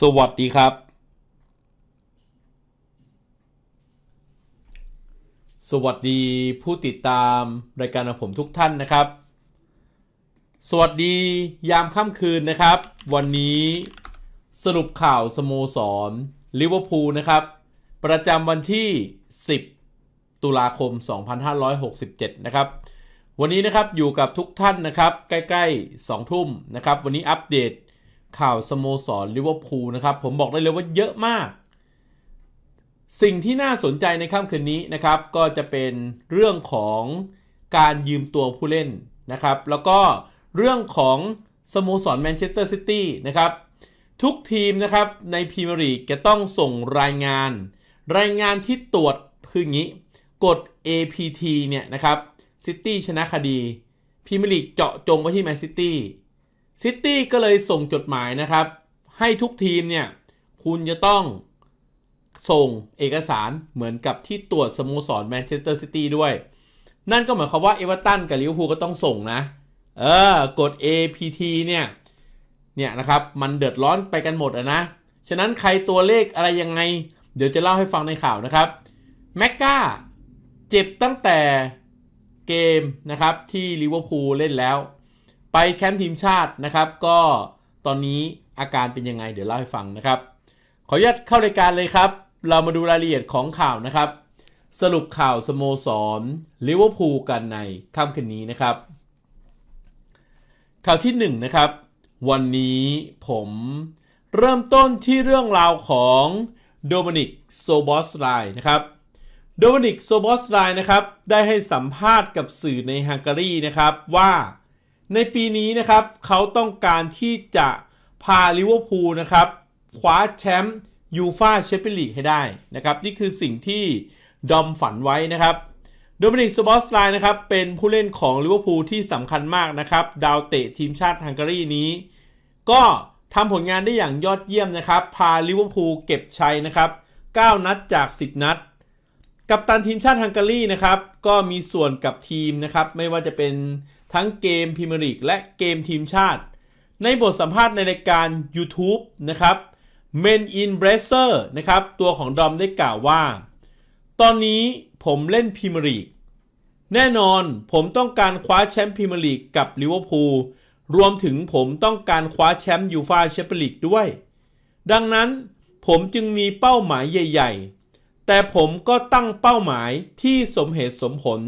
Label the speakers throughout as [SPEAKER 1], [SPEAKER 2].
[SPEAKER 1] สวัสดีครับ สวัสดีผู้ติดตามรายการของผมทุกท่านนะครับ สวัสดียามค่ำคืนนะครับวันนี้สรุปข่าวสโมสรลิเวอร์พูลนะครับ ประจำวันที่ 10 ตุลาคม 2567 นะครับ วันนี้นะครับ อยู่กับทุกท่านนะครับ ใกล้ๆ2ทุ่มนะครับวันนี้อัปเดตข่าวสโมสรลิเวอร์พูลนะครับ ผมบอกได้เลยว่าเยอะมาก สิ่งที่น่าสนใจในค่ำคืนนี้นะครับ ก็จะเป็นเรื่องของการยืมตัวผู้เล่นนะครับ แล้วก็เรื่องของสโมสรแมนเชสเตอร์ซิตี้นะครับ ทุกทีมนะครับในพรีเมียร์ลีกจะต้องส่งรายงาน รายงานที่ตรวจคืองี้กด APT เนี่ยนะครับซิตี้ชนะคดีพรีเมียร์ลีกเจาะจงไปที่แมนซิตี้ซิตี้ก็เลยส่งจดหมายนะครับ ให้ทุกทีมเนี่ย คุณจะต้องส่งเอกสารเหมือนกับที่ตรวจสโมสรแมนเชสเตอร์ซิตี้ด้วย นั่นก็หมายความว่าเอเวอเรตันกับลิเวอร์พูลก็ต้องส่งนะ เออ กด APT เนี่ย เนี่ยนะครับ มันเดือดร้อนไปกันหมดอะนะ ฉะนั้นใครตัวเลขอะไรยังไง เดี๋ยวจะเล่าให้ฟังในข่าวนะครับแม็กกาเจ็บตั้งแต่เกมนะครับ ที่ลิเวอร์พูลเล่นแล้วไปแคมป์ทีมชาตินะครับก็ตอนนี้อาการเป็นยังไงเดี๋ยวเล่าให้ฟังนะครับ ขออนุญาตเข้ารายการเลยครับ เรามาดูรายละเอียดของข่าวนะครับ สรุปข่าวสโมสรลิเวอร์พูลกันในค่ำคืนนี้นะครับ ข่าวที่1นนะครับ วันนี้ผมเริ่มต้นที่เรื่องราวของโดมินิกโซบอสไลนะครับโดมินิกโซบอสไลนะครับได้ให้สัมภาษณ์กับสื่อในฮังการีนะครับว่าในปีนี้นะครับ เขาต้องการที่จะพาลิเวอร์พูลนะครับคว้าแชมป์ยูฟาแชมเปี้ยนลีกให้ได้นะครับ นี่คือสิ่งที่ดอมฝันไว้นะครับโดมินิกสบอสไลน์นะครับ เป็นผู้เล่นของลิเวอร์พูลที่สำคัญมากนะครับดาวเตะทีมชาติฮังการีนี้ ก็ทำผลงานได้อย่างยอดเยี่ยมนะครับ พาลิเวอร์พูลเก็บชัยนะครับ 9 นัดจาก 10 นัด กัปตันทีมชาติฮังการีนะครับ ก็มีส่วนกับทีมนะครับไม่ว่าจะเป็นทั้งเกมพิมริกและเกมทีมชาติ ในบทสัมภาษณ์ในรายการ YouTube นะครับ Men in b r a c e r นะครับ ตัวของดอมได้กล่าวว่า ตอนนี้ผมเล่นพิมริกแน่นอนผมต้องการคว้าแชมป์พิมริกกับลิเวอร์พูลรวมถึงผมต้องการคว้าแชมป์ยูฟาแชมเปี้ยนลีกด้วย ดังนั้นผมจึงมีเป้าหมายใหญ่ๆ แต่ผมก็ตั้งเป้าหมายที่สมเหตุสมผล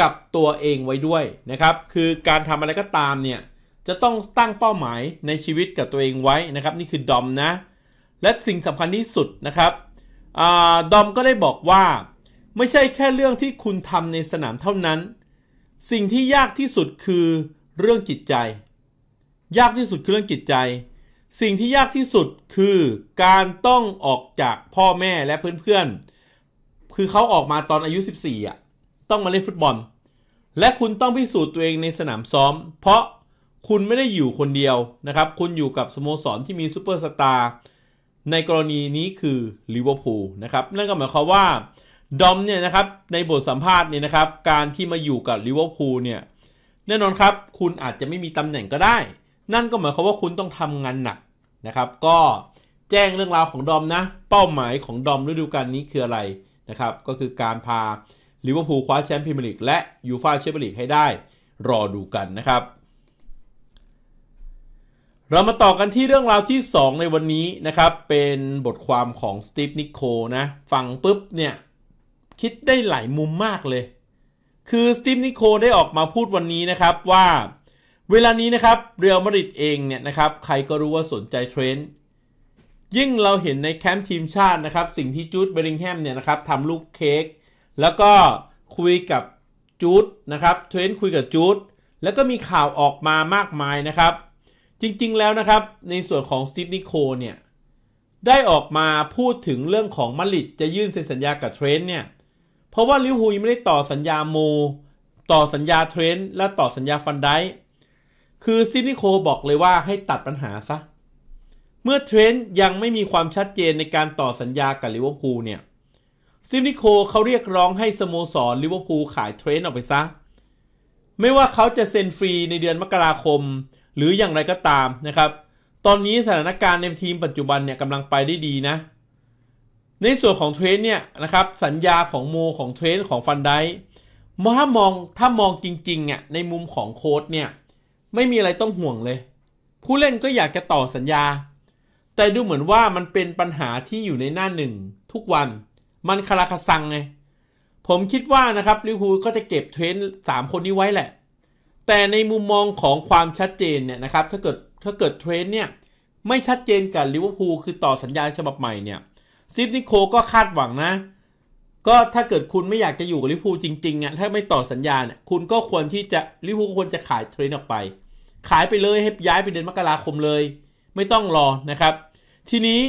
[SPEAKER 1] กับตัวเองไว้ด้วยนะครับ คือการทำอะไรก็ตามเนี่ย จะต้องตั้งเป้าหมายในชีวิตกับตัวเองไว้นะครับ นี่คือดอมนะ และสิ่งสำคัญที่สุดนะครับดอมก็ได้บอกว่าไม่ใช่แค่เรื่องที่คุณทำในสนามเท่านั้น สิ่งที่ยากที่สุดคือเรื่องจิตใจ ยากที่สุดคือเรื่องจิตใจ สิ่งที่ยากที่สุดคือการต้องออกจากพ่อแม่และเพื่อนๆ คือเขาออกมาตอนอายุ 14อ่ะต้องมาเล่นฟุตบอล และคุณต้องพิสูจน์ตัวเองในสนามซ้อม เพราะคุณไม่ได้อยู่คนเดียวนะครับ คุณอยู่กับสโมสรที่มีซูเปอร์สตาร์ ในกรณีนี้คือลิเวอร์พูลนะครับ นั่นก็หมายความว่าดอมเนี่ยนะครับ ในบทสัมภาษณ์เนี่ยนะครับ การที่มาอยู่กับลิเวอร์พูลเนี่ย แน่นอนครับ คุณอาจจะไม่มีตำแหน่งก็ได้ นั่นก็หมายความว่าคุณต้องทำงานหนักนะครับ ก็แจ้งเรื่องราวของดอมนะ เป้าหมายของดอมฤดูกาลนี้คืออะไรนะครับ ก็คือการพาลิเวอร์พูลคว้าแชมป์พรีเมียร์ลีกและยูฟาแชมเปี้ยนลีกให้ได้ รอดูกันนะครับ เรามาต่อกันที่เรื่องราวที่ 2 ในวันนี้นะครับ เป็นบทความของสตีฟนิโค นะ ฟังปุ๊บเนี่ย คิดได้หลายมุมมากเลย คือสตีฟนิโค ได้ออกมาพูดวันนี้นะครับว่า เวลานี้นะครับ เรอัลมาดริดเองเนี่ยนะครับ ใครก็รู้ว่าสนใจเทรนด์ยิ่งเราเห็นในแคมป์ทีมชาตินะครับ สิ่งที่จูดเบริงแฮมเนี่ยนะครับทำลูกเค้กแล้วก็คุยกับ จูดนะครับเทรนคุยกับจูดแล้วก็มีข่าวออกมามากมายนะครับ จริงๆแล้วนะครับในส่วนของสตีฟนิโคเนี่ย ได้ออกมาพูดถึงเรื่องของมาริดจะยื่นเซ็นสัญญากับเทรนเนี่ย เพราะว่าลิวฮูยังไม่ได้ต่อสัญญาโมต่อสัญญาเทรนและต่อสัญญาฟันไดคือซินิโคบอกเลยว่าให้ตัดปัญหาซะ เมื่อเทรนยังไม่มีความชัดเจนในการต่อสัญญากับลิเวอร์พูลเนี่ยซิมนิโคเขาเรียกร้องให้สโมสรลิเวอร์พูลขายเทรนออกไปซะ ไม่ว่าเขาจะเซ็นฟรีในเดือนมกราคม หรืออย่างไรก็ตามนะครับ ตอนนี้สถานการณ์ในทีมปัจจุบันเนี่ยกำลังไปได้ดีนะ ในส่วนของเทรนเนี่ยนะครับสัญญาของโมของเทรน ของฟันไดมถ้ามองถ้ามองจริงๆเนี่ยในมุมของโค้ดเนี่ยไม่มีอะไรต้องห่วงเลย ผู้เล่นก็อยากจะต่อสัญญา แต่ดูเหมือนว่ามันเป็นปัญหาที่อยู่ในหน้าหนึ่งทุกวันมันคาราคาซังไง ผมคิดว่านะครับลิเวอร์พูลก็จะเก็บเทรนด์สามคนนี้ไว้แหละ แต่ในมุมมองของความชัดเจนเนี่ยนะครับถ้าเกิดถ้าเกิดเทรนด์เนี่ย ไม่ชัดเจนกับลิเวอร์พูลคือต่อสัญญาฉบับใหม่เนี่ยซิฟนิโคก็คาดหวังนะ ก็ถ้าเกิดคุณไม่อยากจะอยู่กับลิเวอร์พูลจริงๆอ่ะถ้าไม่ต่อสัญญาเนี่ยคุณก็ควรที่จะลิเวอร์พูลควรจะขายเทรนด์ออกไปขายไปเลยให้ย้ายไปเดือนมกราคมเลย ไม่ต้องรอ นะครับ ทีนี้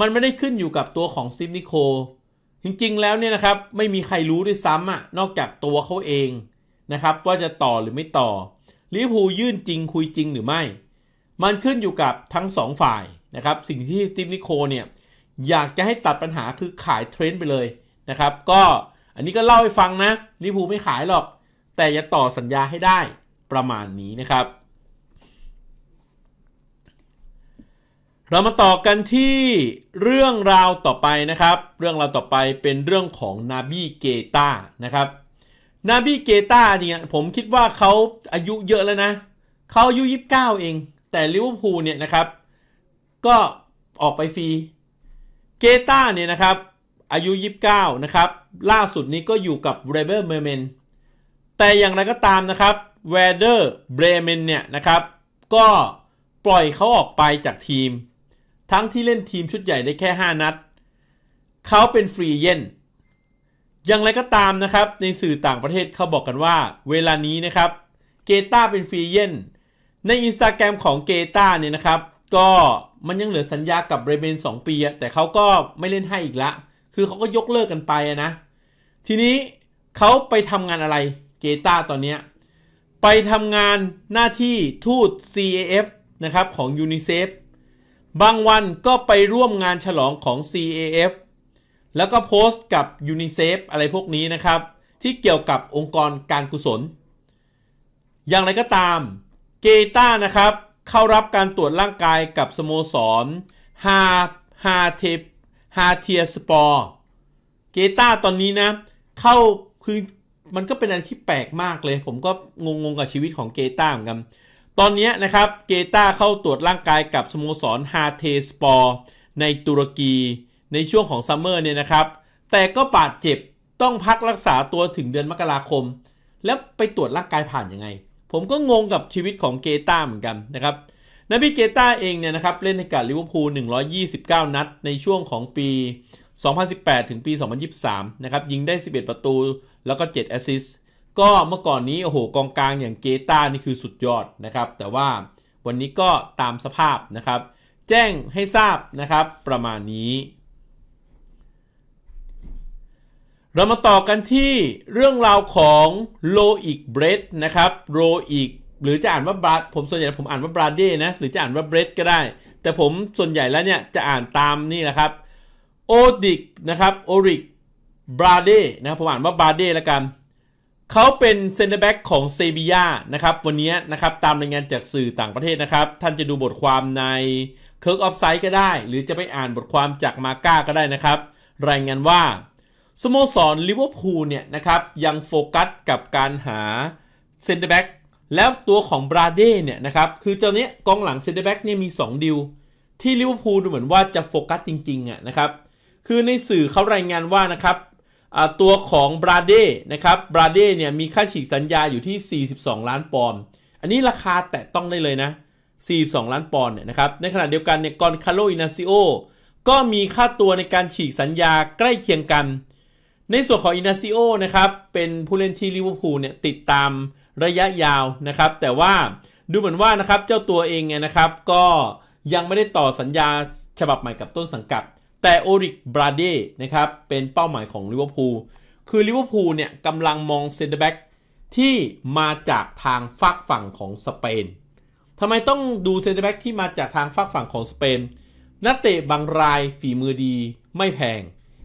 [SPEAKER 1] มันไม่ได้ขึ้นอยู่กับตัวของซิฟนิโคจริง ๆ แล้วเนี่ยนะครับไม่มีใครรู้ด้วยซ้ำอะนอกจากตัวเขาเองนะครับ ว่าจะต่อหรือไม่ต่อลิเวอร์พูลยื่นจริงคุยจริงหรือไม่ มันขึ้นอยู่กับทั้ง2ฝ่ายนะครับสิ่งที่สตีฟนิโคเนี่ยอยากจะให้ตัดปัญหาคือขายเทรนด์ไปเลยนะครับ ก็อันนี้ก็เล่าให้ฟังนะลิเวอร์พูลไม่ขายหรอก แต่จะต่อสัญญาให้ได้ประมาณนี้นะครับเรามาต่อกันที่เรื่องราวต่อไปนะครับ เรื่องราวต่อไปเป็นเรื่องของนาบีเกตานะครับนาบีเกตาเนี่ยผมคิดว่าเขาอายุเยอะแล้วนะเขาอายุ29 เอง แต่ลิเวอร์พูลเนี่ยนะครับก็ออกไปฟรีเกตาเนี่ยนะครับอายุ29นะครับล่าสุดนี้ก็อยู่กับเรเบอร์เมเมนแต่อย่างไรก็ตามนะครับเวเดอร์เบรเมนเนี่ยนะครับก็ปล่อยเขาออกไปจากทีมทั้งที่เล่นทีมชุดใหญ่ได้แค่ 5 นัด เขาเป็นฟรีเยนอย่างไรก็ตามนะครับ ในสื่อต่างประเทศเขาบอกกันว่า เวลานี้นะครับ เกตาเป็นฟรีเยน ในอินสตาแกรมของเกตาเนี่ยนะครับ ก็มันยังเหลือสัญญากับเรเบน2ปี แต่เขาก็ไม่เล่นให้อีกละ คือเขาก็ยกเลิกกันไปนะ ทีนี้เขาไปทำงานอะไร เกตาตอนนี้ไปทำงานหน้าที่ทูต CAF นะครับของยูนิเซฟบางวันก็ไปร่วมงานฉลองของ CAF แล้วก็โพสต์กับ UNICEF อะไรพวกนี้นะครับ ที่เกี่ยวกับองค์กรการกุศล อย่างไรก็ตามเกต้านะครับ เข้ารับการตรวจร่างกายกับสโมสรฮาฮาเทฮาเทียสปอร์เกต้าตอนนี้นะ เข้าคือมันก็เป็นอะไรที่แปลกมากเลย ผมก็งงๆกับชีวิตของเกต้าเหมือนกันตอนนี้นะครับ เกตาเข้าตรวจร่างกายกับสโมสรฮาเทสปอร์ในตุรกีในช่วงของซัมเมอร์เนี่ยนะครับ แต่ก็บาดเจ็บต้องพักรักษาตัวถึงเดือนมกราคม แล้วไปตรวจร่างกายผ่านยังไง ผมก็งงกับชีวิตของเกตาเหมือนกันนะครับนกบิเกตาเองเนี่ยนะครับเล่นในกับลิเวอร์พูล 129 นัด ในช่วงของปี 2018 ถึงปี 2023 นะครับยิงได้ 11 ประตูแล้วก็ 7 แอสซิสต์ก็เมื่อก่อนนี้โอ้โหกองกลางอย่างเกตานี่คือสุดยอดนะครับ แต่ว่าวันนี้ก็ตามสภาพนะครับ แจ้งให้ทราบนะครับประมาณนี้ เรามาต่อกันที่เรื่องราวของโลอิกเบรดนะครับโลอิกหรือจะอ่านว่าบราดผมส่วนใหญ่ผมอ่านว่าบราเดนะ หรือจะอ่านว่าเบรดก็ได้ แต่ผมส่วนใหญ่แล้วเนี่ยจะอ่านตามนี่แหละครับโอดิกนะครับโอริกบราเด้นะผมอ่านว่าบราเด้ละกันเขาเป็นเซนเตอร์แบ็กของเซบียานะครับวันนี้นะครับตามรายงานจากสื่อต่างประเทศนะครับ ท่านจะดูบทความในเคิร์กออฟไซด์ก็ได้ หรือจะไปอ่านบทความจากมาก้าก็ได้นะครับ รายงานว่า สโมสรลิเวอร์พูลเนี่ยนะครับ ยังโฟกัสกับการหาเซนเตอร์แบ็กแล้วตัวของบราเด้เนี่ยนะครับคือตอนนี้กองหลังเซนเตอร์แบ็กเนี่ยมี 2ดิวที่ลิเวอร์พูลดูเหมือนว่าจะโฟกัสจริงๆอ่ะนะครับ คือในสื่อเขารายงานว่านะครับตัวของบราเด้นะครับบราเด้เนี่ยมีค่าฉีกสัญญาอยู่ที่ 42 ล้านปอนด์อันนี้ราคาแตะต้องได้เลยนะ 42 ล้านปอนด์เนี่ยนะครับในขณะเดียวกันเนี่ยกอนคาโลอินาซิโอก็มีค่าตัวในการฉีกสัญญาใกล้เคียงกัน ในส่วนของอินาซิโอนะครับเป็นผู้เล่นที่ลิเวอร์พูลเนี่ยติดตามระยะยาวนะครับแต่ว่าดูเหมือนว่านะครับเจ้าตัวเองเนี่ยนะครับก็ยังไม่ได้ต่อสัญญาฉบับใหม่กับต้นสังกัดแต่โอริกบราเดนะครับ เป็นเป้าหมายของลิเวอร์พูล คือลิเวอร์พูลเนี่ยกำลังมองเซนเตอร์แบ็กที่มาจากทางฝากฝั่งของสเปนทำไมต้องดูเซนเตอร์แบ็กที่มาจากทางฝากฝั่งของสเปนนักเตะบางรายฝีมือดี ไม่แพง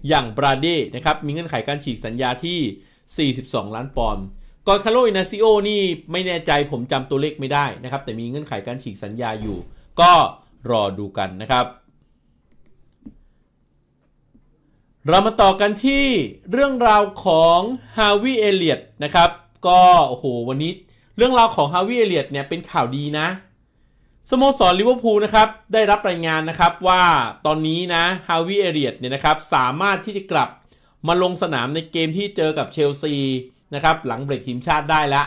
[SPEAKER 1] อย่างบราเดนะครับ มีเงื่อนไขการฉีกสัญญาที่ 42 ล้านปอนด์ กอนคาโลอินาซิโอนี่ ไม่แน่ใจผมจำตัวเลขไม่ได้นะครับ แต่มีเงื่อนไขการฉีกสัญญาอยู่ ก็รอดูกันนะครับเรามาต่อกันที่เรื่องราวของฮาวิเอเลียตนะครับ ก็โอ้โหวันนี้ เรื่องราวของฮาวิเอเลียตเนี่ยเป็นข่าวดีนะ สโมสรลิเวอร์พูลนะครับได้รับรายงานนะครับว่าตอนนี้นะฮาวิเอเลียตเนี่ยนะครับสามารถที่จะกลับมาลงสนามในเกมที่เจอกับเชลซีนะครับหลังเบรกทีมชาติได้ละ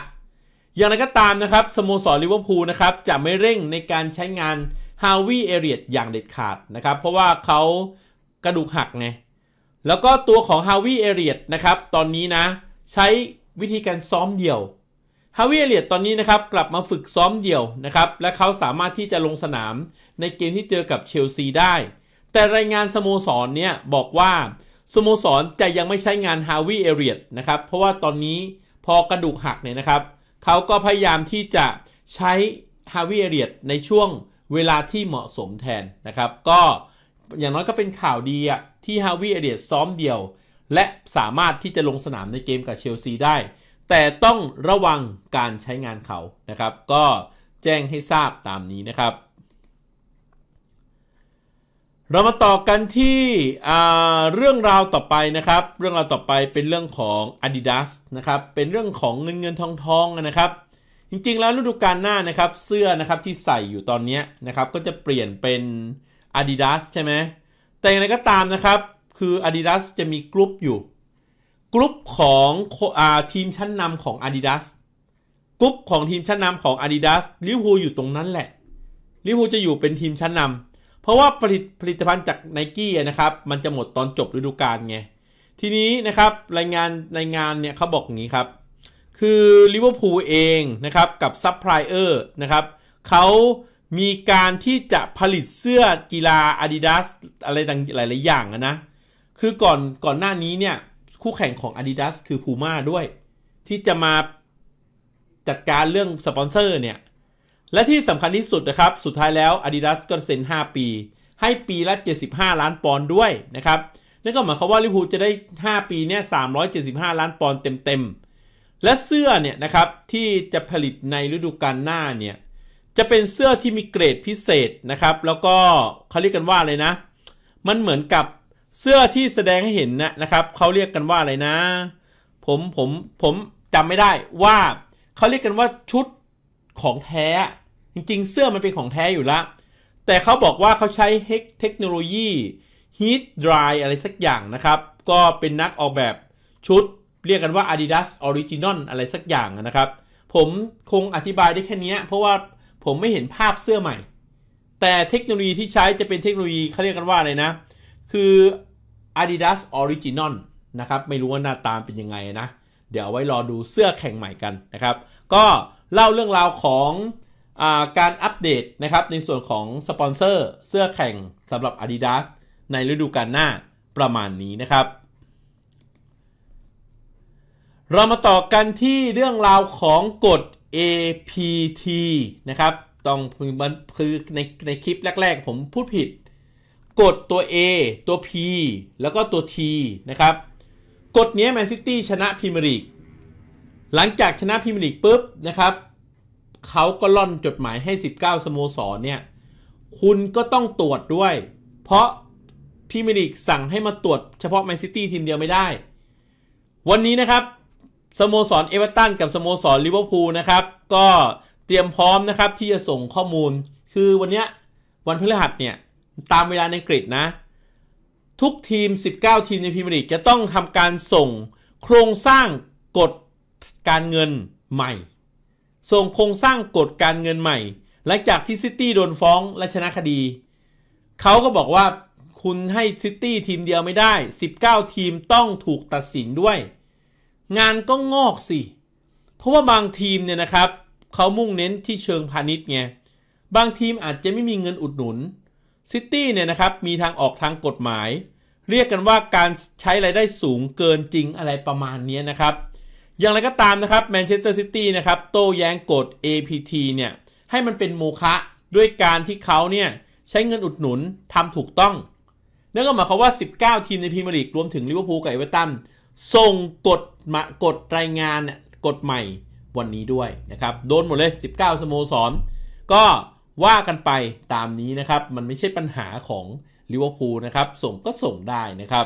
[SPEAKER 1] อย่างไรก็ตามนะครับสโมสรลิเวอร์พูลนะครับจะไม่เร่งในการใช้งานฮาวิเอเลียตอย่างเด็ดขาดนะครับ เพราะว่าเขากระดูกหักไงแล้วก็ตัวของฮาวิเอเรียตนะครับตอนนี้นะ ใช้วิธีการซ้อมเดี่ยวฮาวิเอเรียตตอนนี้นะครับกลับมาฝึกซ้อมเดี่ยวนะครับและเขาสามารถที่จะลงสนามในเกมที่เจอกับเชลซีได้ แต่รายงานสโมสรเนี่ยบอกว่าสโมสรจะยังไม่ใช้งานฮาวิเอเรียตนะครับเพราะว่าตอนนี้พอกระดูกหักเนี่ยนะครับ เขาก็พยายามที่จะใช้ฮาวิเอเรียตในช่วงเวลาที่เหมาะสมแทนนะครับ ก็อย่างน้อยก็เป็นข่าวดีอะที่ฮาวิเอเดียซ้อมเดียว และสามารถที่จะลงสนามในเกมกับเชลซีได้ แต่ต้องระวังการใช้งานเขานะครับ ก็แจ้งให้ทราบตามนี้นะครับ เรามาต่อกันที่เรื่องราวต่อไปนะครับ เรื่องราวต่อไปเป็นเรื่องของ Adidas นะครับเป็นเรื่องของเงินเงินทองทองนะครับ จริงๆแล้วฤดูกาลหน้านะครับ เสื้อนะครับที่ใส่อยู่ตอนนี้นะครับก็จะเปลี่ยนเป็น Adidas ใช่ไหมแต่อย่างไรก็ตามนะครับคือ Adidas จะมีกรุ๊ปอยู่ กรุ๊ปของอทีมชั้นนำของ Adidas กรุ๊ปของทีมชั้นนำของ Adidas ลิเวอร์พูลอยู่ตรงนั้นแหละลิเวอร์พูลจะอยู่เป็นทีมชั้นนำเพราะว่าผลิตผลิตภัณฑ์จากไนกี้นะครับมันจะหมดตอนจบฤดูกาลไงทีนี้นะครับรายงานรายงานเนี่ยเขาบอกอย่างนี้ครับ คือลิเวอร์พูลเองนะครับกับซัพพลายเออร์นะครับเขามีการที่จะผลิตเสื้อกีฬา Adidas อะไรต่างหลายๆอย่างนะ คือก่อนก่อนหน้านี้เนี่ยคู่แข่งของ Adidas คือ Puma ด้วย ที่จะมาจัดการเรื่องสปอนเซอร์เนี่ย และที่สำคัญที่สุดนะครับสุดท้ายแล้ว Adidas ก็เซ็น 5 ปี ให้ปีละ 75 ล้านปอนด์ด้วยนะครับ นั่นก็หมายความว่าลิพูจะได้ 5 ปีเนี่ย 375 ล้านปอนด์เต็มๆ และเสื้อเนี่ยนะครับที่จะผลิตในฤดูกาลหน้าเนี่ยจะเป็นเสื้อที่มีเกรดพิเศษนะครับ แล้วก็เขาเรียกกันว่าอะไรนะ มันเหมือนกับเสื้อที่แสดงให้เห็นนะนะครับ เขาเรียกกันว่าอะไรนะ ผมผมผมจำไม่ได้ว่าเขาเรียกกันว่าชุดของแท้ จริงๆ เสื้อมันเป็นของแท้อยู่ละแต่เขาบอกว่าเขาใช้เทคโนโลยี heat dry อะไรสักอย่างนะครับ ก็เป็นนักออกแบบชุดเรียกกันว่า Adidas Original อะไรสักอย่างนะครับ ผมคงอธิบายได้แค่นี้เพราะว่าผมไม่เห็นภาพเสื้อใหม่ แต่เทคโนโลยีที่ใช้จะเป็นเทคโนโลยีเขาเรียกกันว่าอะไรนะ คือ Adidas Original นะครับ ไม่รู้ว่าหน้าตามเป็นยังไงนะ เดี๋ยวเอาไว้รอดูเสื้อแข่งใหม่กันนะครับ ก็เล่าเรื่องราวของอาการอัปเดตนะครับในส่วนของสปอนเซอร์เสื้อแข่งสำหรับ Adidas ในฤดูกาลหน้าประมาณนี้นะครับ เรามาต่อกันที่เรื่องราวของกฎ APT นะครับ ต้องคือในในคลิปแรก ๆ ผมพูดผิด กดตัว A ตัว P แล้วก็ตัว T นะครับ กดเนี้ยแมนซิตี้ชนะพรีเมียร์ลีก หลังจากชนะพรีเมียร์ลีกปุ๊บนะครับ เขาก็ล่อนจดหมายให้ 19 สโมสรเนี่ย คุณก็ต้องตรวจด้วย เพราะพรีเมียร์ลีกสั่งให้มาตรวจเฉพาะแมนซิตี้ทีมเดียวไม่ได้ วันนี้นะครับสโมสรเอเวอร์ตันกับสโมสรลิเวอร์พูลนะครับ ก็เตรียมพร้อมนะครับ ที่จะส่งข้อมูล คือวันนี้วันพฤหัสเนี่ย ตามเวลาในกรีฑนะ ทุกทีม 19 ทีมในพรีเมียร์ลีกจะต้องทำการส่ง โครงสร้างกฎการเงินใหม่ ส่งโครงสร้างกฎการเงินใหม่หลังจากที่ซิตี้โดนฟ้องและชนะคดี เขาก็บอกว่าคุณให้ซิตี้ทีมเดียวไม่ได้ 19 ทีมต้องถูกตัดสินด้วยงานก็งอกสิ เพราะว่าบางทีมเนี่ยนะครับ เขามุ่งเน้นที่เชิงพาณิชย์ไง บางทีมอาจจะไม่มีเงินอุดหนุน ซิตี้เนี่ยนะครับ มีทางออกทางกฎหมาย เรียกกันว่าการใช้ไรายได้สูงเกินจริงอะไรประมาณนี้นะครับ อย่างไรก็ตามนะครับแมนเชสเตอร์ซิตี้นะครับโต้แย้งกฎ APT เนี่ยให้มันเป็นโมฆะด้วยการที่เขาเนี่ยใช้เงินอุดหนุนทำถูกต้อง นั่นก็หมายความว่า 19 ทีมในพรีเมียร์ลีก รวมถึงลิเวอร์พูลกับเอเวอเรตันส่งกฎมากฎรายงานเนี่ยกฎใหม่วันนี้ด้วยนะครับ โดนหมดเลย19 สโมสร ก็ว่ากันไปตามนี้นะครับ มันไม่ใช่ปัญหาของลิเวอร์พูลนะครับ ส่งก็ส่งได้นะครับ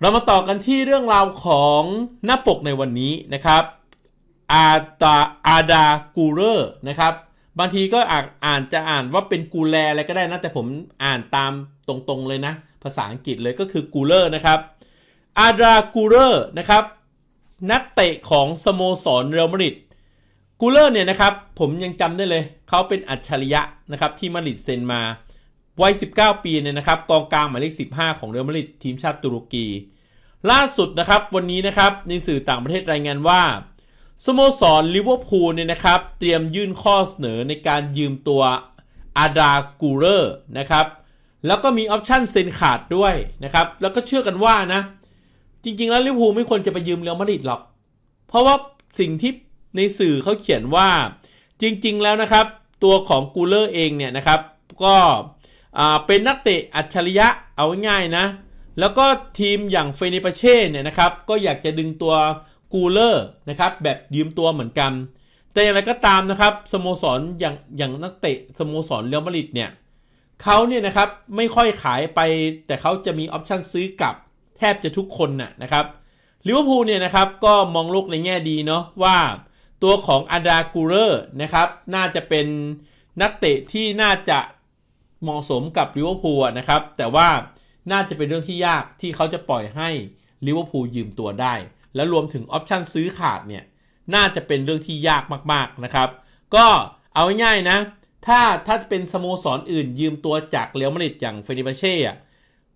[SPEAKER 1] เรามาต่อกันที่เรื่องราวของหน้าปกในวันนี้นะครับ อาตาอาดากูเรอร์นะครับบางทีก็อานอ่านจะอ่านว่าเป็นกูแลอะไรก็ได้นะ แต่ผมอ่านตามตรงๆเลยนะภาษาอังกฤษเลยก็คือกูเลอร์นะครับอาดรากูเลอร์นะครับ นักเตะของสโมสรเรอัลมาดริดกูเลอร์เนี่ยนะครับผมยังจำได้เลยเขาเป็นอัจฉริยะนะครับที่มาดริดเซ็นมาวัย19 ปีเนี่ยนะครับกองกลางหมายเลข15 ของเรอัลมาดริดทีมชาติตุรกี ล่าสุดนะครับวันนี้นะครับในสื่อต่างประเทศรายงานว่าสโมสรลิเวอร์พูลเนี่ยนะครับ เตรียมยื่นข้อเสนอในการยืมตัว อาดากูเรอร์นะครับ แล้วก็มีออปชั่นเซ็นขาดด้วยนะครับ แล้วก็เชื่อกันว่า นะ จริง ๆ แล้วลิเวอร์พูลไม่ควรจะไปยืมเรอัลมาดริดหรอก เพราะว่าสิ่งที่ในสื่อเขาเขียนว่า จริงๆแล้วนะครับ ตัวของกูเลอร์เองเนี่ยนะครับ ก็เป็นนักเตะอัจฉริยะเอาง่ายๆนะแล้วก็ทีมอย่างเฟเนปเช่เนี่ยนะครับก็อยากจะดึงตัวกูเลอร์นะครับแบบยืมตัวเหมือนกัน แต่อย่างไรก็ตามนะครับสโมสรอย่างอย่างนักเตะสโมสรเรอัลมาดริดเนี่ยเขาเนี่ยนะครับไม่ค่อยขายไปแต่เขาจะมีออปชันซื้อกลับแทบจะทุกคนน่ะนะครับลิเวอร์พูลเนี่ยนะครับก็มองโลกในแง่ดีเนาะว่าตัวของอาดากูเลอร์นะครับน่าจะเป็นนักเตะที่น่าจะเหมาะสมกับลิเวอร์พูลนะครับ แต่ว่าน่าจะเป็นเรื่องที่ยากที่เขาจะปล่อยให้ลิเวอร์พูลยืมตัวได้และรวมถึงออปชันซื้อขาดเนี่ยน่าจะเป็นเรื่องที่ยากมากๆนะครับ ก็เอาง่ายๆนะ ถ้าถ้าเป็นสโมสรออื่นยืมตัวจากเรียวมาริดอย่างเฟนิบาเช่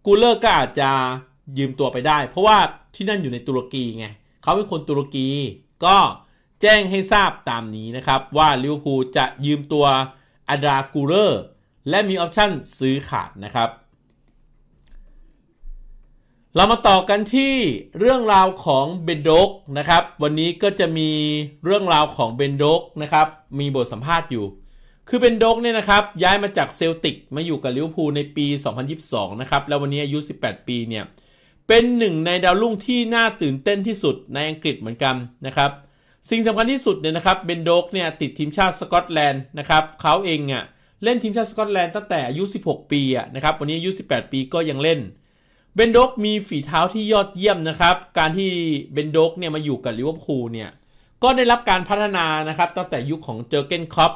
[SPEAKER 1] กูเลอร์ก็อาจจะยืมตัวไปได้เพราะว่าที่นั่นอยู่ในตุรกีไงเขาเป็นคนตุรกีก็แจ้งให้ทราบตามนี้นะครับว่าลิเวอร์พูลจะยืมตัวอาดากูเลอร์และมีออปชันซื้อขาดนะครับเรามาต่อกันที่เรื่องราวของเบนโดกนะครับวันนี้ก็จะมีเรื่องราวของเบนโดกนะครับมีบทสัมภาษณ์อยู่ คือเบนโดกเนี่ยนะครับย้ายมาจากเซลติกมาอยู่กับลิเวอร์พูลในปี 2022นะครับแล้ววันนี้อายุ 18 ปีเนี่ยเป็นหนึ่งในดาวรุ่งที่น่าตื่นเต้นที่สุดในอังกฤษเหมือนกันนะครับสิ่งสำคัญที่สุดเนี่ยนะครับเบนโดกเนี่ยติดทีมชาติสกอตแลนด์นะครับเขาเองอะ่ะเล่นทีมชาติสกอตแลนด์ตั้งแต่อายุ16ปีอ่ะนะครับวันนี้อายุ18ปีก็ยังเล่นเบนดกมีฝีเท้าที่ยอดเยี่ยมนะครับ การที่เบนดกเนี่ยมาอยู่กับลิเวอร์พูลเนี่ย ก็ได้รับการพัฒนานะครับตั้งแต่ยุคขของเจอเกนคอป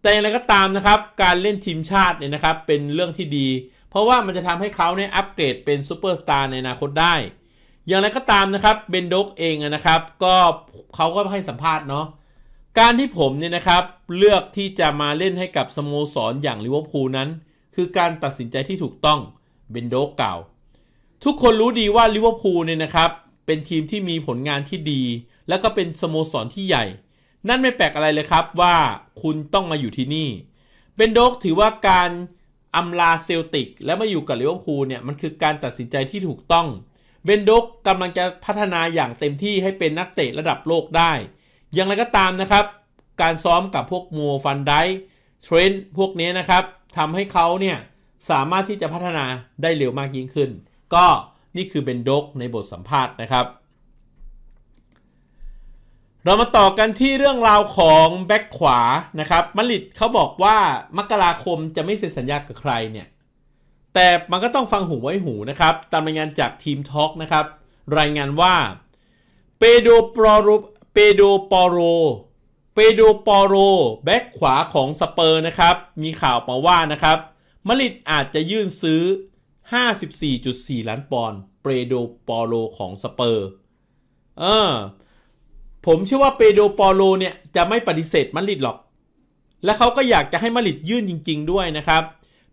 [SPEAKER 1] แต่อย่างไรก็ตามนะครับการเล่นทีมชาติเนี่ยนะครับเป็นเรื่องที่ดี เพราะว่ามันจะทำให้เขาเนี่ยอัปเกรดเป็นซูเปอร์สตาร์ในอนาคตได้ อย่างไรก็ตามนะครับเบนดกเองนะครับ ก็เขาก็ให้สัมภาษณ์เนาะ การที่ผมเนี่ยนะครับ เลือกที่จะมาเล่นให้กับสโมสรออย่างลิเวอร์พูลนั้น คือการตัดสินใจที่ถูกต้อง เบนโดกกล่าวทุกคนรู้ดีว่าลิเวอร์พูลเนี่ยนะครับเป็นทีมที่มีผลงานที่ดี และก็เป็นสโมสรที่ใหญ่ นั่นไม่แปลกอะไรเลยครับว่าคุณต้องมาอยู่ที่นี่ เบนโดกถือว่าการอำลาเซลติกและมาอยู่กับลิเวอร์พูลเนี่ยมันคือการตัดสินใจที่ถูกต้อง เบนโดกกำลังจะพัฒนาอย่างเต็มที่ให้เป็นนักเตะระดับโลกได้ อย่างไรก็ตามนะครับ การซ้อมกับพวกมัวฟันไดเทรน์พวกนี้นะครับทำให้เขาเนี่ยสามารถที่จะพัฒนาได้เร็วมากยิ่งขึ้นก็ นี่คือเบนดกในบทสัมภาษณ์นะครับ เรามาต่อกันที่เรื่องราวของ แบ็กขวานะครับมาริดเขาบอกว่ามกราคมจะไม่เซ็นสัญญากับใครเนี่ย แต่มันก็ต้องฟังหู ไว้หูนะครับ ตามรายงานจากทีมทอล์กนะครับ รายงานว่าเปโดปรรูเปโดปโรเปโดปโรแบ็กขวาของสเปอร์นะครับ มีข่าวมาว่านะครับมลิดอาจจะยื่นซื้อ54.4 ล้านปอนด์เปโดปอโลของสเปอร์เออผมเชื่อว่าเปโดปอโลเนี่ยจะไม่ปฏิเสธมาริดหรอก และเขาก็อยากจะให้มาริดยื่นจริง ๆ ด้วยนะครับ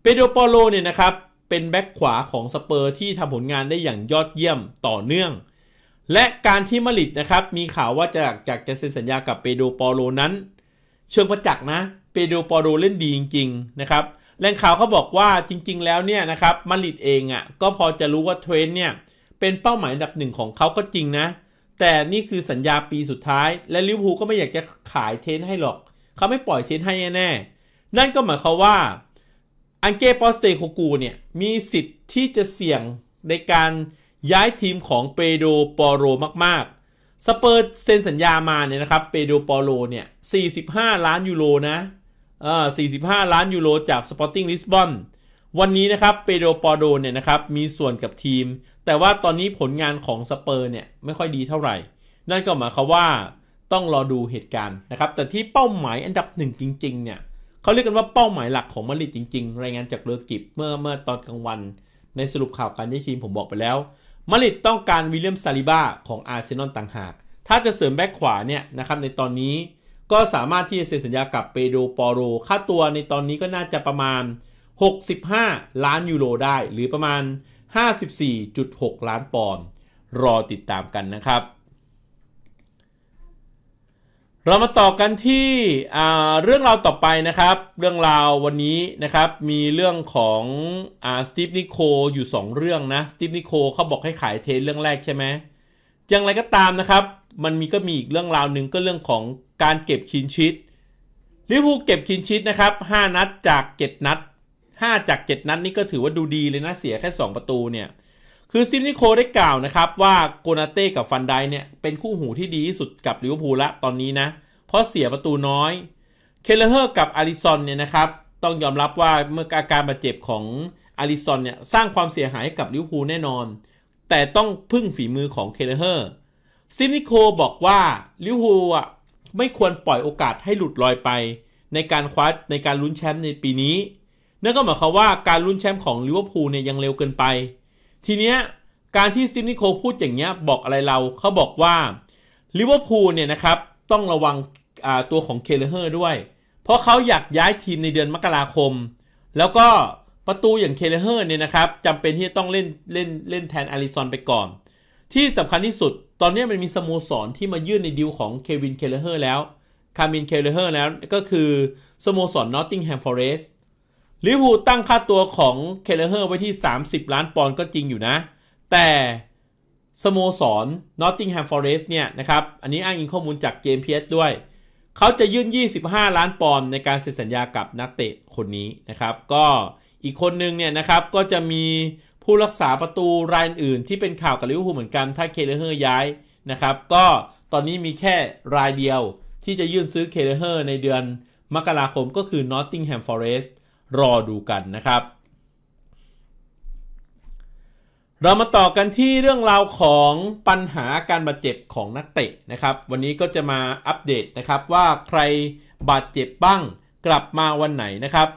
[SPEAKER 1] เปโดปอโลเนี่ยนะครับ เป็นแบ็คขวาของสเปอร์ที่ทำผลงานได้อย่างยอดเยี่ยมต่อเนื่อง และการที่มาริดนะครับ มีข่าวว่าจะจากจะเซ็นสัญญากับเปโดปอโลนั้นเชิงประจักษ์นะเปโดปอโลเล่นดีจริง ๆ นะครับแหล่งข่าวเขาบอกว่าจริงๆแล้วเนี่ยนะครับมาริดเองอะ่ะก็พอจะรู้ว่าเทรนเนี่ยเป็นเป้าหมายอันดับหนึ่งของเขาก็จริงนะ แต่นี่คือสัญญาปีสุดท้ายและ ลิเวอร์พูลก็ไม่อยากจะขายเทนให้หรอก เขาไม่ปล่อยเทน ให้แน่ๆนั่นก็หมายความว่าอังเก้ปอสเตโคกูเนี่ยมีสิทธิ์ที่จะเสี่ยงในการย้ายทีมของเปโดปอโรมากๆสเปอร์เซ็นสัญญามาเนี่ยนะครับเปโดปอโรเนี่ย 45 ล้านยูโรนะ45 ล้านยูโรจากสปอร์ติ้งลิสบอนวันนี้นะครับเปโดปอโดเนี่ยนะครับมีส่วนกับทีม แต่ว่าตอนนี้ผลงานของสเปอร์เนี่ยไม่ค่อยดีเท่าไหร่ นั่นก็หมายความว่าต้องรอดูเหตุการณ์นะครับ แต่ที่เป้าหมายอันดับหนึ่งจริงๆเนี่ยเขาเรียกกันว่าเป้าหมายหลักของมาริดจริงๆ รายงานจากเลอกิบเมื่อเมื่อตอนกลางวัน ในสรุปข่าวการย้ายทีมผมบอกไปแล้วมาริดต้องการวิลเลียมซาลิบาของอาร์เซนอลต่างหากถ้าจะเสริมแบ็กขวาเนี่ยนะครับในตอนนี้ก็สามารถที่จะเซ็นสัญญากับเปโดปอโรค่าตัวในตอนนี้ก็น่าจะประมาณ 65 ล้านยูโรได้ หรือประมาณ 54.6 ล้านปอนด์ รอติดตามกันนะครับ เรามาต่อกันที่เรื่องราวต่อไปนะครับ เรื่องราววันนี้นะครับ มีเรื่องของสตีฟนิโคอยู่ 2 เรื่องนะ สตีฟนิโคเขาบอกให้ขายเทสเรื่องแรกใช่ไหมอย่างไรก็ตามนะครับ มันมีก็มีอีกเรื่องราวหนึ่งก็เรื่องของการเก็บคินชิตลิเวอร์พูลเก็บคินชิตนะครับ5นัดจาก7นัด 5 จาก 7 นัดนี่ก็ถือว่าดูดีเลยนะเสียแค่ 2 ประตูเนี่ย คือซิมนิโคได้กล่าวนะครับว่าโกนาเต้กับฟันไดเนี่ยเป็นคู่หูที่ดีที่สุดกับลิเวอร์พูลละตอนนี้นะ เพราะเสียประตูน้อย เคเลเฮอร์กับอาริซอนเนี่ยนะครับต้องยอมรับว่าเมื่ออาการบาดเจ็บของอาริซอนเนี่ยสร้างความเสียหายให้กับลิเวอร์พูลแน่นอน แต่ต้องพึ่งฝีมือของเคเลเฮอร์ ซิมนิโคบอกว่าลิเวอร์พูลอ่ะไม่ควรปล่อยโอกาสให้หลุดลอยไปในการคว้าในการลุ้นแชมป์ในปีนี้ นั่นก็หมายความว่าการลุ้นแชมป์ของลิเวอร์พูลเนี่ยยังเร็วเกินไป ทีเนี้ยการที่สตีฟนิโคพูดอย่างเงี้ยบอกอะไรเราเขาบอกว่าลิเวอร์พูลเนี่ยนะครับต้องระวังตัวของเคเลเฮอร์ด้วย เพราะเขาอยากย้ายทีมในเดือนมกราคม แล้วก็ประตูอย่างเคเลเฮอร์เนี่ยนะครับจำเป็นที่จะต้องเล่นเล่นเล่นแทนอาริซอนไปก่อน ที่สำคัญที่สุดตอนนี้มันมีสโมสรที่มายื่นในดิวของเควินเคเลเฮอร์แล้ว คามินเคเลเฮอร์แล้วก็คือสโมสรนอตติงแฮมฟอเรสต์ลิเวอร์พูลตั้งค่าตัวของเคเลเฮอร์ไว้ที่ 30 ล้านปอนด์ก็จริงอยู่นะ แต่สโมสรนอตติงแฮมฟอเรสต์เนี่ยนะครับ อันนี้อ้างอิงข้อมูลจากเกมพีเอสด้วย เขาจะยื่น 25 ล้านปอนด์ในการเซ็นสัญญากับนักเตะคนนี้นะครับ ก็อีกคนนึงเนี่ยนะครับก็จะมีผู้รักษาประตูรายอื่นที่เป็นข่าวกับลิเวอร์พูลเหมือนกัน ถ้าเคเลเฮอร์ย้ายนะครับ ก็ตอนนี้มีแค่รายเดียวที่จะยื่นซื้อเคเลเฮอร์ในเดือน มกราคมก็คือนอตติงแฮมฟอเรสต์รอดูกันนะครับ เรามาต่อกันที่เรื่องราวของปัญหาการบาดเจ็บของนักเตะนะครับ วันนี้ก็จะมาอัปเดตนะครับ ว่าใครบาดเจ็บบ้างกลับมาวันไหนนะครับ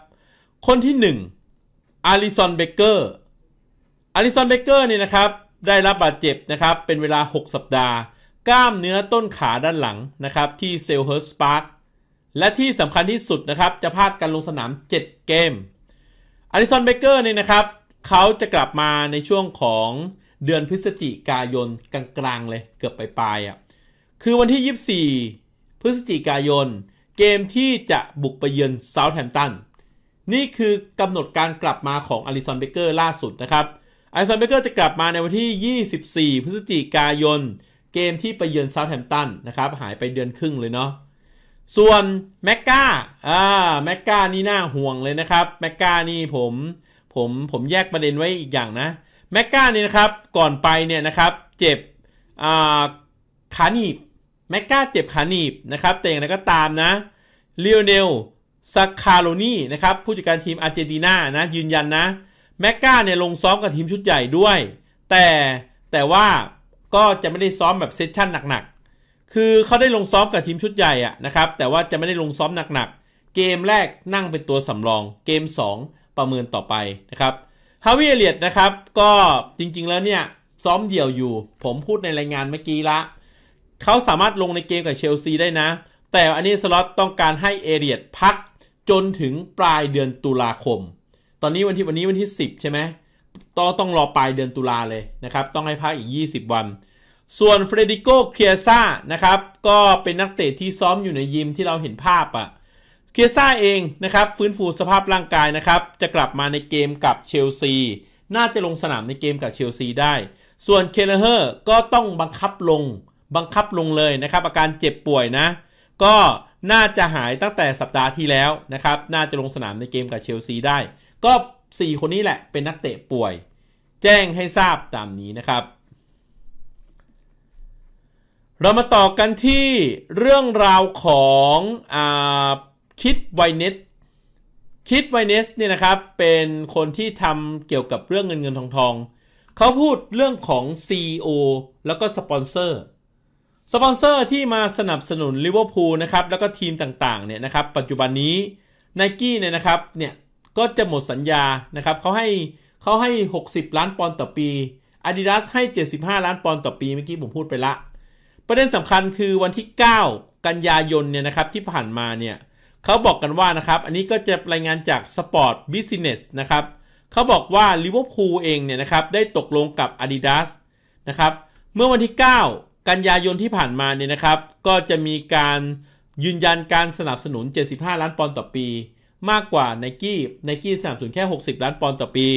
[SPEAKER 1] คนที่1อาริซอนเบเกอร์อลิสันเบเกอร์เนี่ยนะครับได้รับบาดเจ็บนะครับเป็นเวลา 6 สัปดาห์กล้ามเนื้อต้นขาด้านหลังนะครับที่เซลเฮิร์สปาร์คและที่สำคัญที่สุดนะครับจะพลาดการลงสนาม 7 เกมอลิสันเบเกอร์เนี่ยนะครับเขาจะกลับมาในช่วงของเดือนพฤศจิกายนกลางๆ เลยเกือบปลายๆอ่ะคือวันที่ 24 พฤศจิกายน เกมที่จะบุกไปเยือนเซาท์แฮมป์ตันนี่คือกำหนดการกลับมาของอลิสันเบเกอร์ล่าสุดนะครับไอซอนเบเกอร์จะกลับมาในวันที่ 24 พฤศจิกายน เกมที่ไปเยือนเซาท์แฮมป์ตันนะครับ หายไปเดือนครึ่งเลยเนาะ ส่วนแมกกาอ่าแมกกานี่น่าห่วงเลยนะครับ แมกกานี่ผมผมผมแยกประเด็นไว้อีกอย่างนะ แมกกานี่นะครับ ก่อนไปเนี่ยนะครับ เจ็บอ่าขาหนีบ แมกกาเจ็บขาหนีบนะครับแต่อย่างไรก็ตามนะเลียวเนลซาคาโรนี่นะครับ ผู้จัดการทีมอาร์เจนตินานะ ยืนยันนะแมกกาเนี่ยลงซ้อมกับทีมชุดใหญ่ด้วย แต่แต่ว่าก็จะไม่ได้ซ้อมแบบเซสชั่นหนักๆคือเขาได้ลงซ้อมกับทีมชุดใหญ่อะนะครับ แต่ว่าจะไม่ได้ลงซ้อมหนักๆ เกมแรกนั่งเป็นตัวสำรองเกม 2 ประเมินต่อไปนะครับฮาวิเอเลียดนะครับก็จริงๆแล้วเนี่ยซ้อมเดี่ยวอยู่ ผมพูดในรายงานเมื่อกี้ละเขาสามารถลงในเกมกับเชลซีได้นะ แต่อันนี้สล็อตต้องการให้เอเลียดพักจนถึงปลายเดือนตุลาคมอนนี้วันที่วันนี้วันที่ 10 ใช่ไหมต้องต้องรอปลายเดือนตุลาเลยนะครับ ต้องให้พักอีก 20 วัน ส่วนเฟรดิโกเคียซ่านะครับ ก็เป็นนักเตะที่ซ้อมอยู่ในยิมที่เราเห็นภาพอะ่ะเคียซ่าเองนะครับฟื้นฟูสภาพร่างกายนะครับ จะกลับมาในเกมกับเชลซี น่าจะลงสนามในเกมกับเชลซีได้ ส่วนเคเลเฮอร์ก็ต้องบังคับลงบังคับลงเลยนะครับอาการเจ็บป่วยนะก็น่าจะหายตั้งแต่สัปดาห์ที่แล้วนะครับน่าจะลงสนามในเกมกับเชลซีได้ก็4คนนี้แหละเป็นนักเตะป่วยแจ้งให้ทราบตามนี้นะครับ เรามาต่อกันที่เรื่องราวของอคิดไวเนส คิดไวเนสเนี่ยนะครับเป็นคนที่ทำเกี่ยวกับเรื่องเงินเงินทองทองเขาพูดเรื่องของ CEO แล้วก็สปอนเซอร์สปอนเซอร์ที่มาสนับสนุนลิเวอร์พูลนะครับแล้วก็ทีมต่างๆเนี่ยนะครับปัจจุบันนี้ไนกี้เนี่ยนะครับเนี่ยก็จะหมดสัญญา นะครับ เขาให้เขาให้ 60 ล้านปอนด์ต่อปี Adidas ให้ 75 ล้านปอนด์ต่อปี เมื่อกี้ผมพูดไปละ ประเด็นสำคัญคือวันที่ 9 กันยายนเนี่ยนะครับที่ผ่านมาเนี่ยเขาบอกกันว่านะครับ อันนี้ก็จะรายงานจาก Sport Business นะครับเขาบอกว่าลิเวอร์พูลเองเนี่ยนะครับได้ตกลงกับ Adidas นะครับ เมื่อวันที่ 9 กันยายนที่ผ่านมาเนี่ยนะครับ ก็จะมีการยืนยันการสนับสนุน 75 ล้านปอนด์ต่อปีมากกว่าไนกี้ไนกี้สามสูนแค่60ล้านปอนด์ต่อปี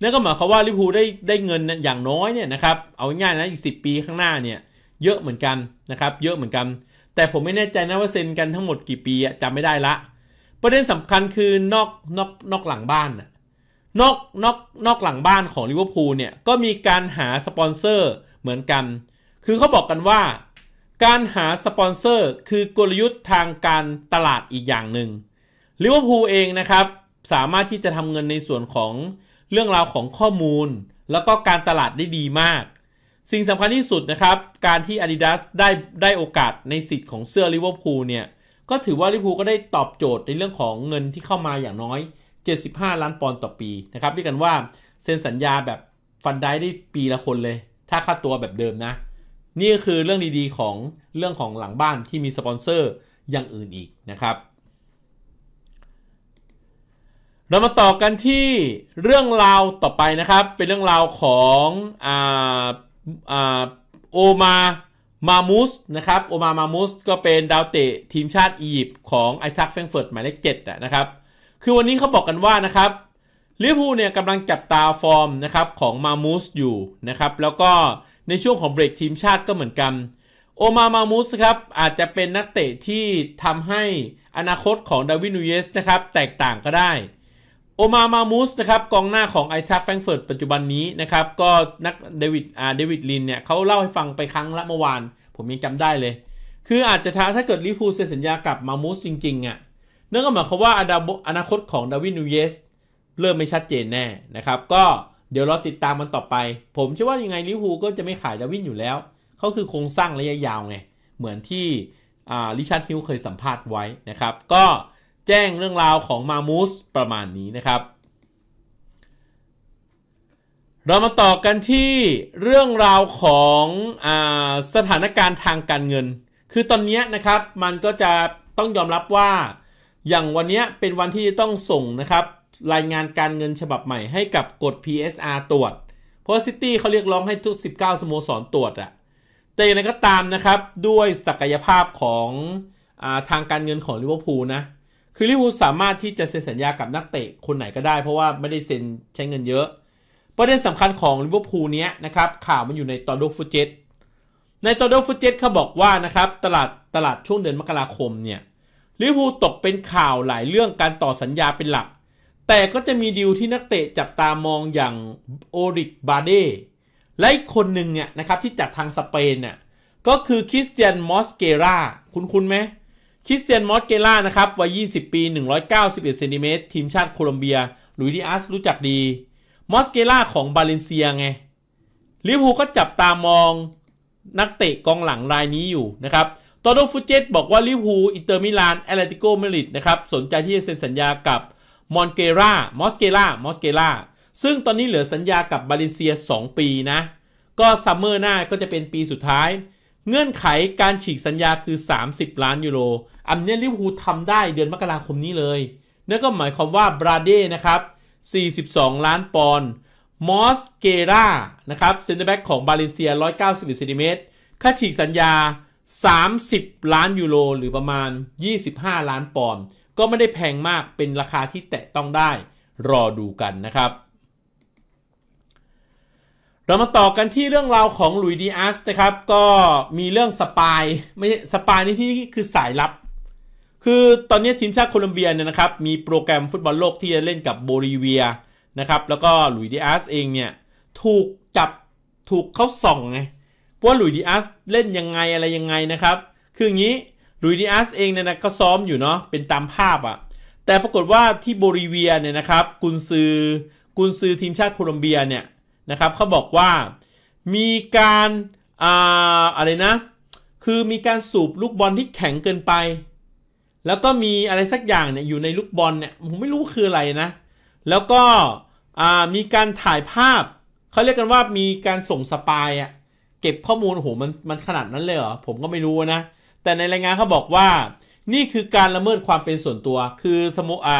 [SPEAKER 1] นั่นก็หมายความว่าลิเวอร์พูลได้ได้เงินอย่างน้อยเนี่ยนะครับ เอาง่ายๆนะอีก10ปีข้างหน้าเนี่ยเยอะเหมือนกันนะครับเยอะเหมือนกัน แต่ผมไม่แน่ใจนะว่าเซ็นกันทั้งหมดกี่ปีจำไม่ได้ละ ประเด็นสำคัญคือนอกนอกนอกหลังบ้านนอกนอกนอกหลังบ้านของลิเวอร์พูลเนี่ยก็มีการหาสปอนเซอร์เหมือนกัน คือเขาบอกกันว่าการหาสปอนเซอร์คือกลยุทธ์ทางการตลาดอีกอย่างหนึ่งลิเวอร์พูลเองนะครับสามารถที่จะทำเงินในส่วนของเรื่องราวของข้อมูล แล้วก็การตลาดได้ดีมาก สิ่งสำคัญที่สุดนะครับการที่ Adidas ได้ได้โอกาสในสิทธิ์ของเสื้อลิเวอร์พูลเนี่ย ก็ถือว่าลิเวอร์พูลก็ได้ตอบโจทย์ในเรื่องของเงินที่เข้ามาอย่างน้อย 75 ล้านปอนด์ต่อปีนะครับเรียกกันว่าเซ็นสัญญาแบบฟันได้ได้ปีละคนเลย ถ้าค่าตัวแบบเดิมนะ นี่ก็คือเรื่องดีๆของเรื่องของหลังบ้านที่มีสปอนเซอร์อย่างอื่นอีกนะครับเรามาต่อกันที่เรื่องราวต่อไปนะครับ เป็นเรื่องราวของอ่าอ่าโอมามามูสนะครับโอมามามูสก็เป็นดาวเตะทีมชาติอียิปต์ของไอทักแฟงเฟิร์ตหมายเลขเจ็ดนะครับ คือวันนี้เขาบอกกันว่านะครับลิเวอร์พูลเนี่ยกำลังจับตาฟอร์มนะครับของมามูสอยู่นะครับ แล้วก็ในช่วงของเบรกทีมชาติก็เหมือนกันโอมามามูสครับอาจจะเป็นนักเตะที่ทำให้อนาคตของดาวินูเยสนะครับแตกต่างก็ได้โอมามามูสนะครับกองหน้าของไอทักแฟรงเฟิร์ตปัจจุบันนี้นะครับ ก็นักเดวิดอ่าเดวิดลินเนี่ยเขาเล่าให้ฟังไปครั้งละเมื่อวานผมยังจำได้เลย คืออาจจะท้าถ้าเกิดลิฟูเซ็นสัญญากับมามูสจริง ๆอะ่ะนั่นก็หมายความว่าอนาอนาคตของดาวินนูเยสเริ่มไม่ชัดเจนแน่นะครับ ก็เดี๋ยวเราติดตามมันต่อไป ผมเชื่อว่ายังไงลิฟูก็จะไม่ขายดาวินอยู่แล้วเขาคือโครงสร้างระยะยาวไงเหมือนที่อ่าลิชาร์ดฮิวเคยสัมภาษณ์ไว้นะครับก็แจ้งเรื่องราวของมามูสประมาณนี้นะครับ เรามาต่อกันที่เรื่องราวของอสถานการณ์ทางการเงิน คือตอนนี้นะครับมันก็จะต้องยอมรับว่าอย่างวันนี้เป็นวันที่ต้องส่งนะครับรายงานการเงินฉบับใหม่ให้กับกฎ PSR ตรวจเพราะซิตี้เขาเรียกร้องให้ทุก 19สโมสรตรวจอะแต่อย่างไรก็ตามนะครับด้วยศักยภาพของอาทางการเงินของลิเวอร์พูลนะคือลิเวอร์พูลสามารถที่จะเซ็นสัญญากับนักเตะคนไหนก็ได้เพราะว่าไม่ได้เซ็นใช้เงินเยอะประเด็นสำคัญของลิเวอร์พูลเนี้ยนะครับข่าวมันอยู่ในตอโดฟูเจตในตอโดฟูเจตเขาบอกว่านะครับตลาดตลาดช่วงเดือนมกราคมเนี่ยลิเวอร์พูลตกเป็นข่าวหลายเรื่องการต่อสัญญาเป็นหลักแต่ก็จะมีดีลที่นักเตะจับตามองอย่างโอริกบาเดและอีกคนหนึ่งเนี่ยนะครับที่จากทางสเปนเนี่ยก็คือคริสเตียนมอสเกราคุ้นๆไหมคริสเตียน มอสเกล่า นะครับ วัย 20 ปี 191 เซนติเมตร ทีมชาติโคลอมเบียลุยดิอัสรู้จักดี มอสเกล่า ของ บาเลนเซีย ไง ลิเวอร์พูลก็จับตามอง นักเตะกองหลังรายนี้ อยู่ นะครับตอโดฟูเจตบอกว่า ลิเวอร์พูลอินเตอร์มิลาน แอตเลติโกมาริดนะครับ สนใจที่จะเซ็นสัญญากับ มอนเกล่า มอสเกล่า มอสเกล่า ซึ่ง ตอนนี้ เหลือสัญญา กับ บาเลนเซีย 2 ปี นะ ก็ซัมเมอร์หน้า ก็จะเป็นปีสุดท้ายเงื่อนไขการฉีกสัญญาคือ 30 ล้านยูโร อันนี้ลิเวอร์พูลทำได้เดือนมกราคมนี้เลย นั่นก็หมายความว่า บราเด้นะครับ 42 ล้านปอนด์ มอส เกรานะครับ เซนเตอร์แบ็กของบาเลเซีย191ซนติเมตรค่าฉีกสัญญา 30 ล้านยูโร หรือประมาณ 25 ล้านปอนด์ ก็ไม่ได้แพงมากเป็นราคาที่แตะต้องได้ รอดูกันนะครับเรามาต่อกันที่เรื่องราวของหลุยดีอัสนะครับก็มีเรื่องสปายไม่ใช่สปายในที่นี้คือสายลับ คือตอนนี้ทีมชาติโคลอมเบียเนี่ยนะครับมีโปรแกรมฟุตบอลโลกที่จะเล่นกับโบลิเวียนะครับแล้วก็หลุยดีอัสเองเนี่ยถูกจับถูกเขาส่องไงว่าหลุยดีอัสเล่นยังไงอะไรยังไงนะครับคืออย่างนี้หลุยดีอัสเองเนี่ยนะก็ซ้อมอยู่เนาะเป็นตามภาพอะแต่ปรากฏว่าที่โบลิเวียเนี่ยนะครับกุนซือกุนซือทีมชาติโคลอมเบียเนี่ยนะครับเขาบอกว่ามีการอาอะไรนะ คือมีการสูบลูกบอลที่แข็งเกินไป แล้วก็มีอะไรสักอย่างเนี่ยอยู่ในลูกบอลเนี่ย ผมไม่รู้คืออะไรนะ แล้วก็มีการถ่ายภาพเขาเรียกกันว่ามีการส่งสปายอะเก็บข้อมูลโอ้โหมันมันขนาดนั้นเลยเหรอ ผมก็ไม่รู้นะ แต่ในรายงานเขาบอกว่านี่คือการละเมิดความเป็นส่วนตัว คือสโมอา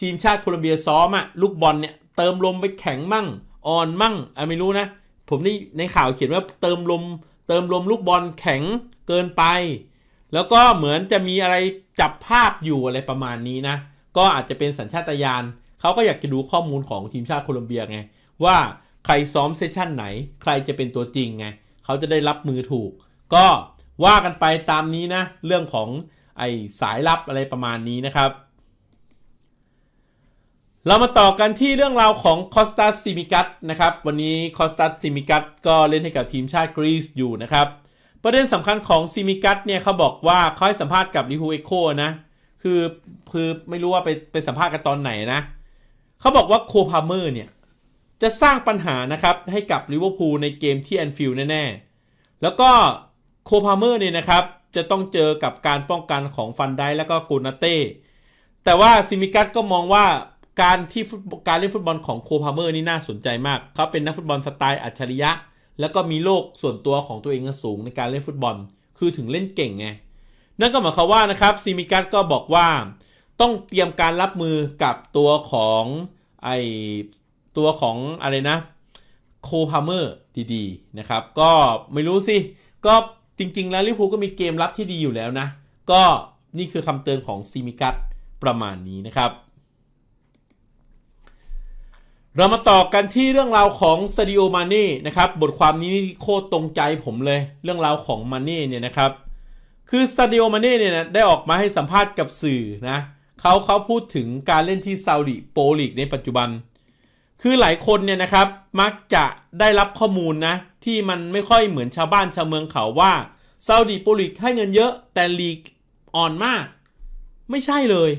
[SPEAKER 1] ทีมชาติโคลอมเบียซ้อมอะลูกบอลเนี่ยเติมลมไปแข็งมั่งออนมั่งอะไม่รู้นะ ผมนี่ในข่าวเขียนว่าเติมลม เติมลมลูกบอลแข็งเกินไป แล้วก็เหมือนจะมีอะไรจับภาพอยู่อะไรประมาณนี้นะ ก็อาจจะเป็นสัญชาตญาณเขาก็อยากจะดูข้อมูลของทีมชาติโคลอมเบียไงว่าใครซ้อมเซสชั่นไหน ใครจะเป็นตัวจริงไงเขาจะได้รับมือถูก ก็ว่ากันไปตามนี้นะ เรื่องของไอ้สายลับอะไรประมาณนี้นะครับเรามาต่อกันที่เรื่องราวของคอสตาซิมิกัสนะครับ วันนี้คอสตาซิมิกัสก็เล่นให้กับทีมชาติกรีซอยู่นะครับ ประเด็นสำคัญของซิมิกัสเนี่ยเขาบอกว่าเขาให้สัมภาษณ์กับลิฮูเอโคนะคือคือไม่รู้ว่าไปไปสัมภาษณ์กันตอนไหนนะ เขาบอกว่าโคพาเมอร์เนี่ย จะสร้างปัญหานะครับ ให้กับลิเวอร์พูลในเกมที่แอนฟิลด์แน่ๆ แล้วก็โคพาเมอร์เนี่ยนะครับ จะต้องเจอกับการป้องกันของฟันไดและก็กูนาเต้แต่ว่าซิมิกัสก็มองว่าการที่การเล่นฟุตบอลของโคพาเมอร์นี่น่าสนใจมาก เขาเป็นนักฟุตบอลสไตล์อัจฉริยะ แล้วก็มีโลกส่วนตัวของตัวเองสูง ในการเล่นฟุตบอล คือถึงเล่นเก่งไง นั่นก็หมายความว่านะครับซิมิกัสก็บอกว่า ต้องเตรียมการรับมือกับตัวของไอตัวของอะไรนะโคพาเมอร์ดีๆนะครับ ก็ไม่รู้สิ ก็จริงๆแล้วลิฟ์ูลก็มีเกมรับที่ดีอยู่แล้วนะ ก็นี่คือคำเตือนของซิมิกัสประมาณนี้นะครับเรามาต่อกันที่เรื่องราวของซาดิโอมานน่นะครับ บทความนี้นี่โคตรตรงใจผมเลย เรื่องราวของมานน่เนี่ยนะครับ คือซาดิโอมานน่เนี่ยนะได้ออกมาให้สัมภาษณ์กับสื่อนะ เขาเขาพูดถึงการเล่นที่ซาอุดิโปลีกในปัจจุบัน คือหลายคนเนี่ยนะครับมักจะได้รับข้อมูลนะ ที่มันไม่ค่อยเหมือนชาวบ้านชาวเมืองเขาว่าซาอุดิโปลีกให้เงินเยอะแต่ลีกอ่อนมาก ไม่ใช่เลย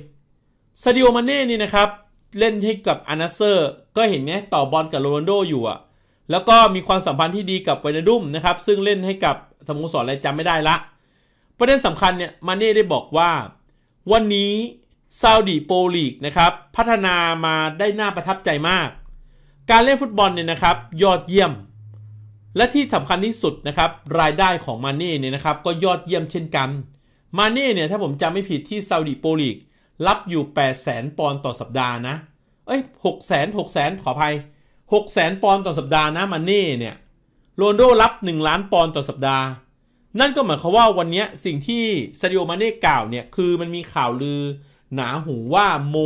[SPEAKER 1] ซาดิโอมานน่นี่นะครับเล่นให้กับอานาเซอร์ ก็เห็นไงต่อบอลกับโรนัลโดอยู่อะแล้วก็มีความสัมพันธ์ที่ดีกับเวนาดุมนะครับ ซึ่งเล่นให้กับสโมสรอะไรจำไม่ได้ละ ประเด็นสำคัญเนี่ยมาเน่ได้บอกว่า วันนี้ ซาอุดีโปลีกนะครับพัฒนามาได้น่าประทับใจมาก การเล่นฟุตบอลเนี่ยนะครับยอดเยี่ยม และที่สำคัญที่สุดนะครับรายได้ของมาเน่เนี่ยนะครับก็ยอดเยี่ยมเช่นกันมาเน่เนี่ยถ้าผมจำไม่ผิดที่ซาอุดีโปลีกรับอยู่ 8 0 0แสนปอนด์ต่อสัปดาห์นะ เอ้ยหกแสนหกแสนขออภัย0 0แสนปอนด์ต่อสัปดาห์นะมันนี่เนี่ย โรนโดรับ 1 ล้านปอนด์ต่อสัปดาห์ นั่นก็เหมือนเขาว่าวันนี้สิ่งที่ซาดิโอมาเน่กล่าวเนี่ย คือมันมีข่าวลือหนาหูว่าโม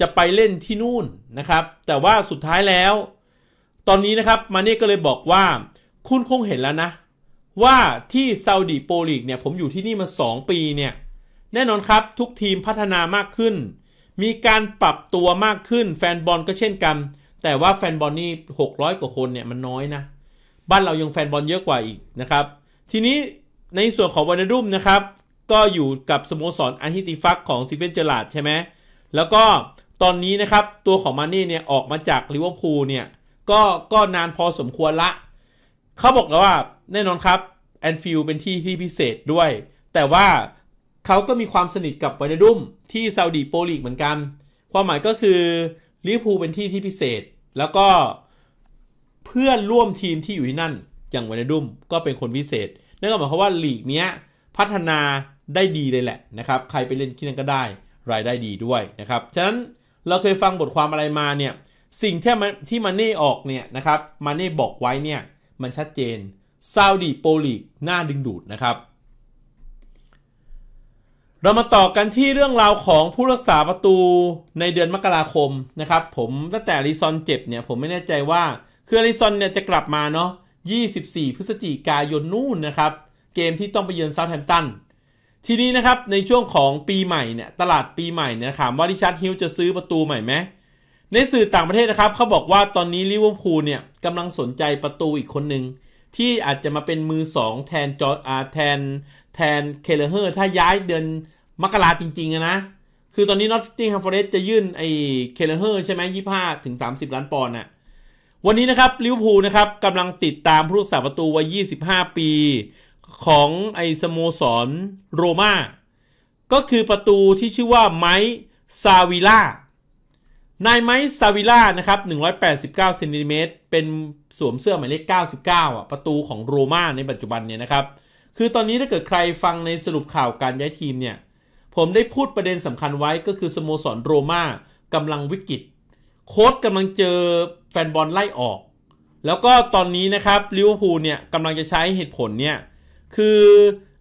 [SPEAKER 1] จะไปเล่นที่นู่นนะครับ แต่ว่าสุดท้ายแล้ว ตอนนี้นะครับมาเน่ก็เลยบอกว่าคุณคงเห็นแล้วนะ ว่าที่ซาอุดีโปลีกเนี่ยผมอยู่ที่นี่มา 2 ปีเนี่ยแน่นอนครับทุกทีมพัฒนามากขึ้น มีการปรับตัวมากขึ้นแฟนบอลก็เช่นกันแต่ว่าแฟนบอลนี่600กว่าคนเนี่ยมันน้อยนะ บ้านเรายังแฟนบอลเยอะกว่าอีกนะครับ ทีนี้ในส่วนของวันดุมนะครับ ก็อยู่กับสโมสรอันฮิติฟักของซิเฟนเจอร์ลาดใช่ไหมแล้วก็ตอนนี้นะครับตัวของมานี่เนี่ยออกมาจากลิเวอร์พูลเนี่ยก็ก็นานพอสมควรละเขาบอกแล้วว่าแน่นอนครับแอนฟิลเป็นที่ที่พิเศษด้วย แต่ว่าเขาก็มีความสนิทกับไวนาดุมที่ซาอุดีโปลีกเหมือนกัน ความหมายก็คือลิเวอร์พูลเป็นที่ที่พิเศษแล้วก็เพื่อนร่วมทีมที่อยู่ที่นั่น อย่างไวนาดุมก็เป็นคนพิเศษ นั่นก็หมายความว่าลีกเนี้ยพัฒนาได้ดีเลยแหละนะครับ ใครไปเล่นที่นั่นก็ได้รายได้ดีด้วยนะครับฉะนั้นเราเคยฟังบทความอะไรมาเนี่ยสิ่งที่มันที่มันเน่ออกเนี่ยนะครับมันเน่บอกไว้เนี่ยมันชัดเจนซาอุดีโปลีกน่าดึงดูดนะครับเรามาต่อกันที่เรื่องราวของผู้รักษาประตู ในเดือนมกราคมนะครับผมตั้งแต่ลิซอนเจ็บเนี่ยผมไม่แน่ใจว่า คือลิซอนเนี่ยจะกลับมาเนาะ24 พฤศจิกายนนู่นนะครับ เกมที่ต้องไปเยือนเซาท์แฮมป์ตัน ทีนี้นะครับในช่วงของปีใหม่เนี่ยตลาดปีใหม่เนี่ยถามว่าริชาร์ดฮิลจะซื้อประตูใหม่ไหมในสื่อต่างประเทศนะครับเขาบอกว่าตอนนี้ลิเวอร์พูลเนี่ยกำลังสนใจประตูอีกคนหนึ่งที่อาจจะมาเป็นมือ2แทนจออาแทนแทนเคเลเฮอร์ ถ้าย้ายเดือนมกราจริงๆนะ คือตอนนี้นอตติงแฮมฟอร์เรสจะยื่นไอ้เคเลเฮอร์ ใช่ไหมยี่ห้าถึงสามสิบล้านปอนด์น่ะวันนี้นะครับลิเวอร์พูลนะครับกำลังติดตามผู้รักษาประตู วัย25 ปีของไอ้ สโมสร โรมาก็คือประตูที่ชื่อว่าไม์ซาวิล่านายไม์ซาวิล่า นะครับ 189เซนติเมตรเป็นสวมเสื้อหมายเลข99อ่ะประตูของโรมาในปัจจุบันเนี่ยนะครับคือตอนนี้ถ้าเกิดใครฟังในสรุปข่าวการย้ายทีมเนี่ย ผมได้พูดประเด็นสำคัญไว้ก็คือสโมสรโรม่ากำลังวิกฤต โค้ดกำลังเจอแฟนบอลไล่ออก แล้วก็ตอนนี้นะครับลิเวอร์พูลเนี่ยกำลังจะใช้เหตุผลเนี่ย คือ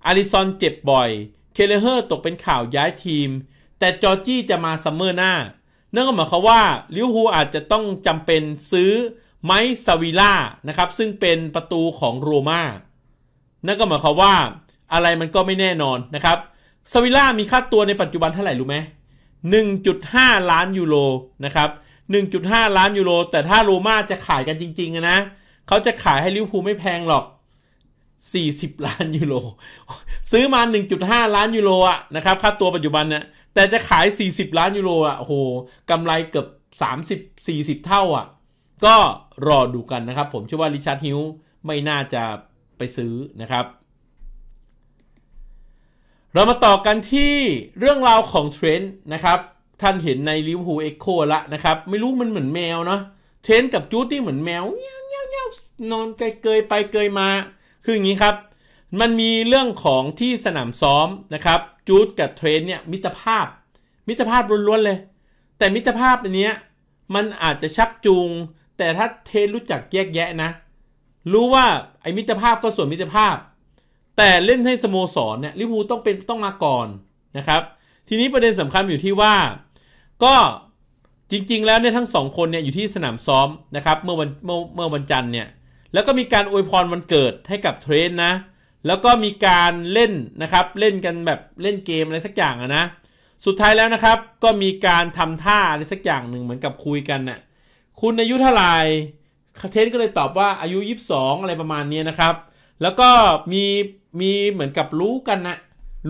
[SPEAKER 1] อาริซอนเจ็บบ่อย เคเลเฮอร์ตกเป็นข่าวย้ายทีม แต่จอร์จี้จะมาซัมเมอร์หน้าเนื่นก็หมายความว่าลิเวอร์พูลอาจจะต้องจำเป็นซื้อไมซ์ซาวิล่านะครับซึ่งเป็นประตูของโรมา่านั่นก็หมายความว่าอะไรมันก็ไม่แน่นอนนะครับสวิล่ามีค่าตัวในปัจจุบันเท่าไหร่รู้ไหม1.5 ล้านยูโรนะครับ 1.5 ล้านยูโรแต่ถ้าโรม่าจะขายกันจริงๆนะเขาจะขายให้ลิวพูไม่แพงหรอก 40 ล้านยูโรซื้อมา 1.5 ล้านยูโรอะนะครับค่าตัวปัจจุบันเนี่ยแต่จะขาย 40 ล้านยูโรอะโหกำไรเกือบ30 40 เท่าอะก็รอดูกันนะครับผมเชื่อว่าริชาร์ดฮิวไม่น่าจะไปซื้อนะครับ เรามาต่อกันที่เรื่องราวของเทรนด์นะครับ ท่านเห็นในลิวอูเอ็กโคละนะครับ ไม่รู้มันเหมือนแมวเนาะเทรนด์กับจูดนี่เหมือนแมวเงี้ยวเงี้ยเงี้ยนอนเกยไปเกยมา คืออย่างนี้ครับ มันมีเรื่องของที่สนามซ้อมนะครับจูดกับเทรน์เนี่ยมิตรภาพมิตรภาพล้วนๆเลยแต่มิตรภาพอันเนี้ยมันอาจจะชักจูง แต่ถ้าเทรนรู้จักแยกแยะนะรู้ว่า ไอ้มิตรภาพก็ส่วนมิตรภาพ แต่เล่นให้สโมสรเนี่ยลิบูต้องเป็นต้องมาก่อนนะครับทีนี้ประเด็นสำคัญอยู่ที่ว่าก็ จริงๆ แล้วเนี่ยทั้งสองคนเนี่ยอยู่ที่สนามซ้อมนะครับเมื่อวันเมื่อวันจันทร์เนี่ยแล้วก็มีการอวยพร วันเกิดให้กับเทรน นะ แล้วก็มีการเล่น นะครับ เล่นกันแบบเล่นเกม อะไร สักอย่างนะสุดท้ายแล้วนะครับก็มีการทำท่าอะไรสักอย่างหนึ่งเหมือนกับคุยกันนะ่ะคุณอายุเท่าไหร่คาเทนก็เลยตอบว่าอายุ 22 อะไรประมาณนี้นะครับ แล้วก็มีมีเหมือนกับรู้กันนะ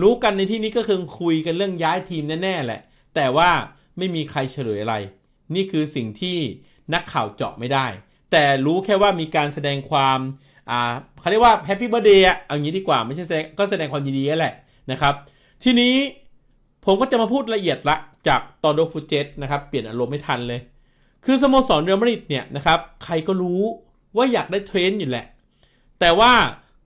[SPEAKER 1] รู้กันในที่นี้ก็คือคุยกันเรื่องย้ายทีมแน่ๆ แหละ แต่ว่าไม่มีใครเฉลยอะไร นี่คือสิ่งที่นักข่าวเจาะไม่ได้ แต่รู้แค่ว่ามีการแสดงความอ่าเขาเรียกว่าแฮปปี้เบอร์เดย์อเอางี้ดีกว่า ไม่ใช่แสดงก็แสดงความยินดีแหละนะครับทีนี้ผมก็จะมาพูดละเอียดละจากตอนโดฟูเจตนะครับเปลี่ยนอารมณ์ไม่ทันเลยคือสโมสรเรอัลมาดริดเนี่ยนะครับใครก็รู้ว่าอยากได้เทรนด์อยู่แหละ แต่ว่า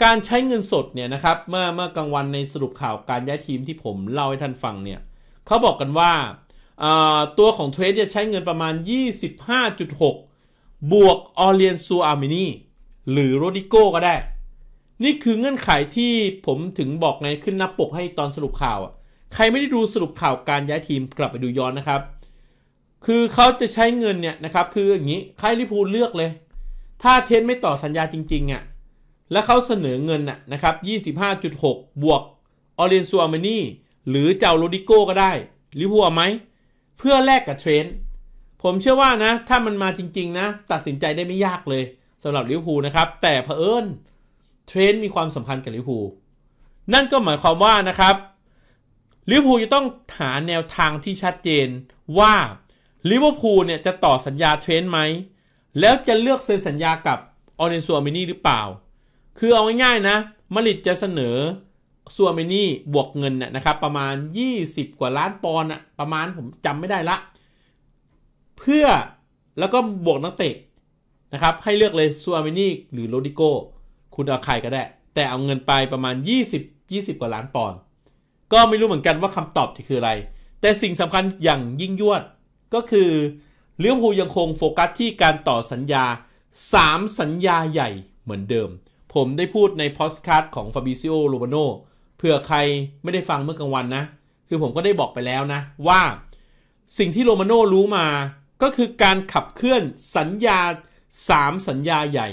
[SPEAKER 1] การใช้เงินสดเนี่ยนะครับ เมื่อเมื่อกลางวันในสรุปข่าวการย้ายทีมที่ผมเล่าให้ท่านฟังเนี่ยเขาบอกกันว่าตัวของเทรนด์จะใช้เงินประมาณ 25.6 บวกออเรียนซูอาร์มินีหรือโรดิโก้ก็ได้ นี่คือเงื่อนไขที่ผมถึงบอกไงขึ้นนับปกให้ตอนสรุปข่าวใครไม่ได้ดูสรุปข่าวการย้ายทีมกลับไปดูย้อนนะครับคือเขาจะใช้เงินเนี่ยนะครับ คืออย่างนี้ค่ายลิพูเลือกเลย ถ้าเทนไม่ต่อสัญญาจริงๆอะ่ะ แล้วเขาเสนอเงินน่ะนะครับ25.6 บวกออเรนซัวมานี่ หรือเจ้าโรดิโก้ก็ได้ลิพูลไหม เพื่อแลกกับเทรน์ผมเชื่อว่านะ ถ้ามันมาจริง ๆ นะ ตัดสินใจได้ไม่ยากเลยสำหรับลิพูนะครับ แต่เผอิญเทรน์มีความสำคัญกับลิพูนั่นก็หมายความว่านะครับลิพูจะต้องหาแนวทางที่ชัดเจนว่าลิเวอร์พูลเนี่ยจะต่อสัญญาเทรน์ไหม แล้วจะเลือกเซ็นสัญญากับออเรนซัวเมนี่หรือเปล่า คือเอาง่ายๆนะ มาริดจะเสนอซัวเมนี่บวกเงินนะครับประมาณ 20 กว่าล้านปอนด์ประมาณผมจำไม่ได้ละ เพื่อแล้วก็บวกนักเตะนะครับให้เลือกเลยซัวเมนี่หรือโรดิโกคุณเอาใครก็ได้ แต่เอาเงินไปประมาณ 20 20 กว่าล้านปอนด์ ก็ไม่รู้เหมือนกันว่าคำตอบที่คืออะไร แต่สิ่งสำคัญอย่างยิ่งยวดก็คือเลี้ยวภูยังคงโฟกัสที่การต่อสัญญา 3 สัญญาใหญ่เหมือนเดิม ผมได้พูดในพอสคัสของฟาบิซิโอโรบโนเผื่อใครไม่ได้ฟังเมื่อกลางวันนะ คือผมก็ได้บอกไปแล้วนะว่า สิ่งที่โรมาโนรู้มา ก็คือการขับเคลื่อนสัญญา 3 สัญญาใหญ่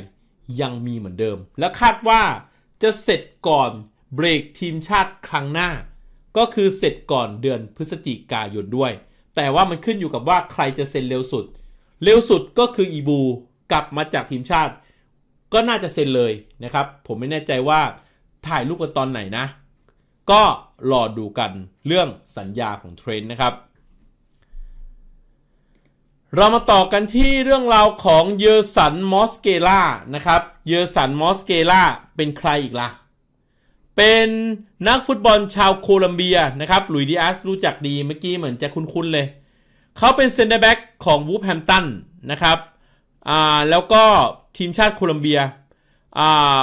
[SPEAKER 1] ยังมีเหมือนเดิม และคาดว่าจะเสร็จก่อนเบรกทีมชาติครั้งหน้า ก็คือเสร็จก่อนเดือนพฤศจิกายนด้วยแต่ว่ามันขึ้นอยู่กับว่าใครจะเซ็นเร็วสุด เร็วสุดก็คืออีบู กลับมาจากทีมชาติ ก็น่าจะเซ็นเลยนะครับผมไม่แน่ใจว่าถ่ายรูปกันตอนไหนนะ ก็รอดูกันเรื่องสัญญาของเทรนด์นะครับเรามาต่อกันที่เรื่องราวของเยอสัน มอสเกล่านะครับเยอสัน มอสเกล่าเป็นใครอีกละ่ะเป็นนักฟุตบอลชาวโคลัมเบียนะครับลุยดิอาสรู้จักดีเมื่อกี้เหมือนจะคุ้น ๆ เลย เขาเป็นเซนเตอร์แบ็กของวูฟแฮมตันนะครับอ่าแล้วก็ทีมชาติโคลัมเบียอ่า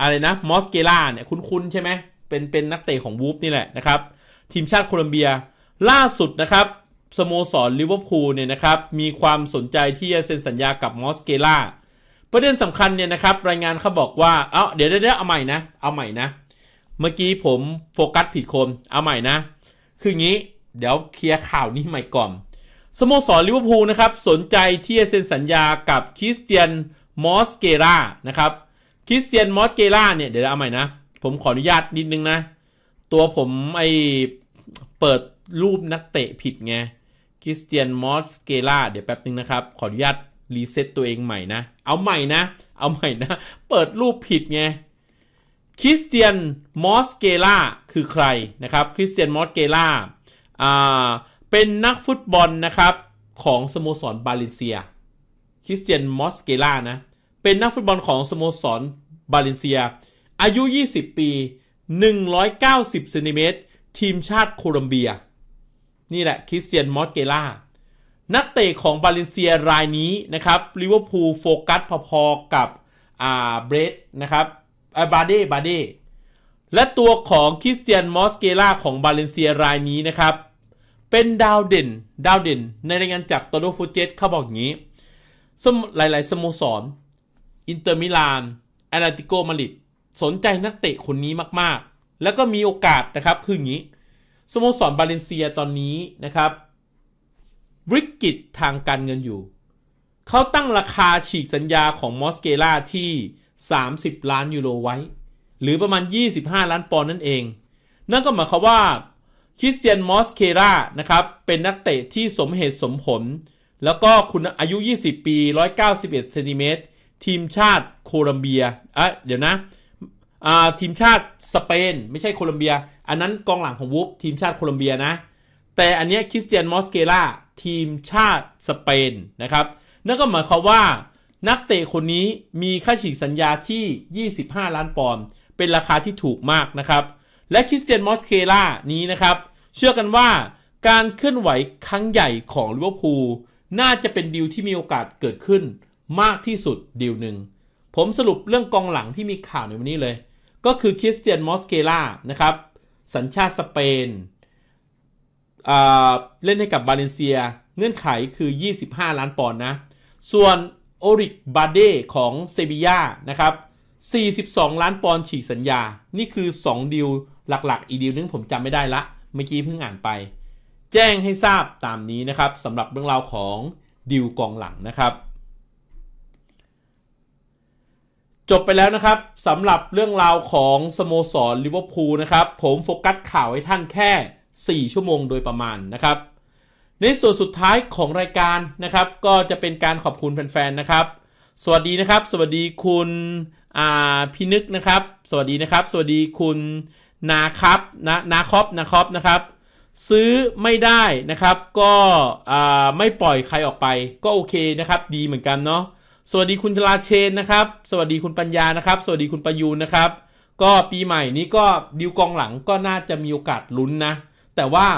[SPEAKER 1] อะไรนะ มอสเกล่าเนี่ยคุ้น ๆ ใช่ไหม เป็นเป็นนักเตะของวูฟนี่แหละนะครับ ทีมชาติโคลัมเบียล่าสุดนะครับ สโมสรลิเวอร์พูลเนี่ยนะครับ มีความสนใจที่จะเซ็นสัญญากับมอสเกล่าประเด็นสำคัญเนี่ยนะครับรายงานเขาบอกว่า เอาเดี๋ยวเดี๋ยวเอาใหม่นะ เอาใหม่นะ เมื่อกี้ผมโฟกัสผิดคนเอาใหม่นะ คืองี้ เดี๋ยวเคลียร์ข่าวนี้ใหม่ก่อนสโมสรลิเวอร์พูลนะครับ สนใจที่จะเซ็นสัญญากับคริสเตียน มอสเกรานะครับ คริสเตียน มอสเกราเนี่ยเดี๋ยวเอาใหม่นะ ผมขออนุญาตนิดนึงนะ ตัวผมไอเปิดรูป นักเตะผิดไง คริสเตียน มอสเกราเดี๋ยวแป๊บนึงนะครับ ขออนุญาตรีเซ็ตตัวเองใหม่นะ เอาใหม่นะ เอาใหม่นะ เปิดรูปผิดไง คริสเตียน มอสเกล่า คือใครนะครับ คริสเตียน มอสเกล่า เป็นนักฟุตบอลนะครับของสโมสร บาเลนเซีย คริสเตียน มอสเกล่า นะ เป็นนักฟุตบอลของสโมสร บาเลนเซีย อายุ 20 ปี 190ซนติเมตร ทีมชาติโคลอมเบีย นี่แหละ คริสเตียน มอสเกล่านักเตะของบาเลนเซียรายนี้นะครับลิเวอร์พูลโฟกัสพอๆกับอ่าเบรดนะครับอบาเดบาเดและตัวของคริสเตียนมอสเกล่าของบาเลนเซียรายนี้นะครับ เป็นดาวเด่น ดาวเด่น ในรายงานจากโตโลฟูเจตเขาบอกอย่างนี้ หลาย ๆ สโมสร อินเตอร์มิลานแอตเลติโกมาริดสนใจนักเตะคนนี้มาก ๆ แล้วก็มีโอกาสนะครับ คืออย่างนี้ สโมสรบาเลนเซียตอนนี้นะครับวิกฤตทางการเงินอยู่ เขาตั้งราคาฉีกสัญญาของมอสเกล่าที่ 30 ล้านยูโรไว้ หรือประมาณ 25 ล้านปอนด์นั่นเอง นั่นก็หมายความว่าคริสเตียนมอสเกล่านะครับ เป็นนักเตะที่สมเหตุสมผล แล้วก็คุณอายุ 20 ปี 191เซนติเมตร ทีมชาติโคลัมเบีย อ่ะเดี๋ยวนะอ่าทีมชาติสเปน ไม่ใช่โคลัมเบีย อันนั้นกองหลังของวูฟทีมชาติโคลัมเบียนะแต่อันนี้คริสเตียนมอสเกล่าทีมชาติสเปนนะครับ นั่นก็หมายความว่า นักเตะคนนี้มีค่าฉีกสัญญาที่ 25 ล้านปอนด์เป็นราคาที่ถูกมากนะครับ และคริสเตียนมอสเกล่านี้นะครับ เชื่อกันว่าการเคลื่อนไหวครั้งใหญ่ของลิเวอร์พูลน่าจะเป็นดีลที่มีโอกาสเกิดขึ้นมากที่สุดดีลหนึ่งผมสรุปเรื่องกองหลังที่มีข่าวในวันนี้เลย ก็คือคริสเตียนมอสเกล่านะครับสัญชาติสเปนเล่นให้กับบาเลนเซีย เงื่อนไขคือ 25 ล้านปอนด์นะ ส่วนโอริกบาเดของเซบีย่านะครับ 42 ล้านปอนด์ฉีกสัญญา นี่คือ 2ดีลหลักๆ อีดีลนึงผมจำไม่ได้ละเมื่อกี้เพิ่งอ่านไป แจ้งให้ทราบตามนี้นะครับสำหรับเรื่องราวของดีลกองหลังนะครับ จบไปแล้วนะครับสำหรับเรื่องราวของสโมสรลิเวอร์พูลนะครับ ผมโฟกัสข่าวให้ท่านแค่4 ชั่วโมงโดยประมาณนะครับ ในส่วนสุดท้ายของรายการนะครับ ก็จะเป็นการขอบคุณแฟนๆนะครับ สวัสดีนะครับ สวัสดีคุณพี่นึกนะครับ สวัสดีนะครับ สวัสดีคุณนาครับนะนาคอบนาคอบนะครับ ซื้อไม่ได้นะครับ ก็ไม่ปล่อยใครออกไปก็โอเคนะครับ ดีเหมือนกันเนาะ สวัสดีคุณธราเชนนะครับ สวัสดีคุณปัญญานะครับ สวัสดีคุณประยูนนะครับ ก็ปีใหม่นี้ก็ดิวกองหลังก็น่าจะมีโอกาสลุ้นนะแต่ว่า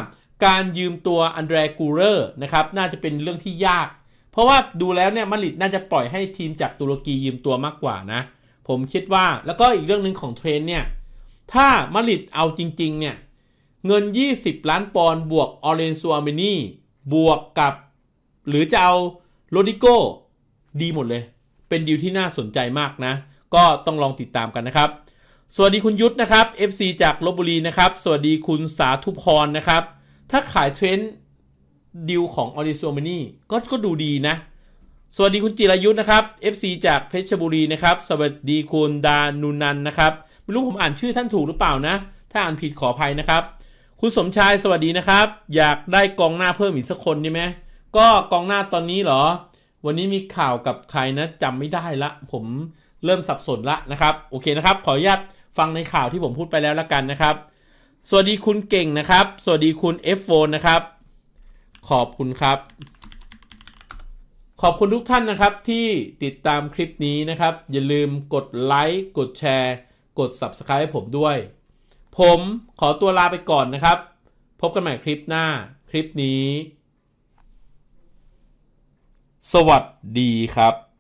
[SPEAKER 1] การยืมตัวอันเดรกูเรอร์นะครับน่าจะเป็นเรื่องที่ยาก เพราะว่าดูแล้วเนี่ยมาริดน่าจะปล่อยให้ทีมจากตุรกียืมตัวมากกว่านะ ผมคิดว่าแล้วก็อีกเรื่องหนึ่งของเทรนเนี่ยถ้ามาริดเอาจริงๆเนี่ยเงิน 20 ล้านปอนด์บวกออเรนซัวเมนี่บวกกับ หรือจะเอาโรดิโก้ดีหมดเลย เป็นดีลที่น่าสนใจมากนะก็ต้องลองติดตามกันนะครับสวัสดีคุณยุทธนะครับ FC จากลบบุรีนะครับสวัสดีคุณสาธุพรนะครับ ถ้าขายเทรนด์ดิวของออริซัมานี่ก็ก็ดูดีนะ สวัสดีคุณจิรายุทธนะครับ FC จากเพชรบุรีนะครับสวัสดีคุณดานุนันนะครับไม่รู้ผมอ่านชื่อท่านถูกหรือเปล่านะ ถ้าอ่านผิดขออภัยนะครับคุณสมชายสวัสดีนะครับ อยากได้กองหน้าเพิ่มอีกสักคนใช่ไหมก็กองหน้าตอนนี้เหรอ วันนี้มีข่าวกับใครนะจำไม่ได้ละ ผมเริ่มสับสนละนะครับโอเคนะครับขออนุญาตฟังในข่าวที่ผมพูดไปแล้วละกันนะครับ สวัสดีคุณเก่งนะครับ สวัสดีคุณ F4 นะครับ ขอบคุณครับ ขอบคุณทุกท่านนะครับ ที่ติดตามคลิปนี้นะครับ อย่าลืมกดไลค์ กดแชร์ กด Subscribe ให้ผมด้วย ผมขอตัวลาไปก่อนนะครับ พบกันใหม่คลิปหน้า คลิปนี้ สวัสดีครับ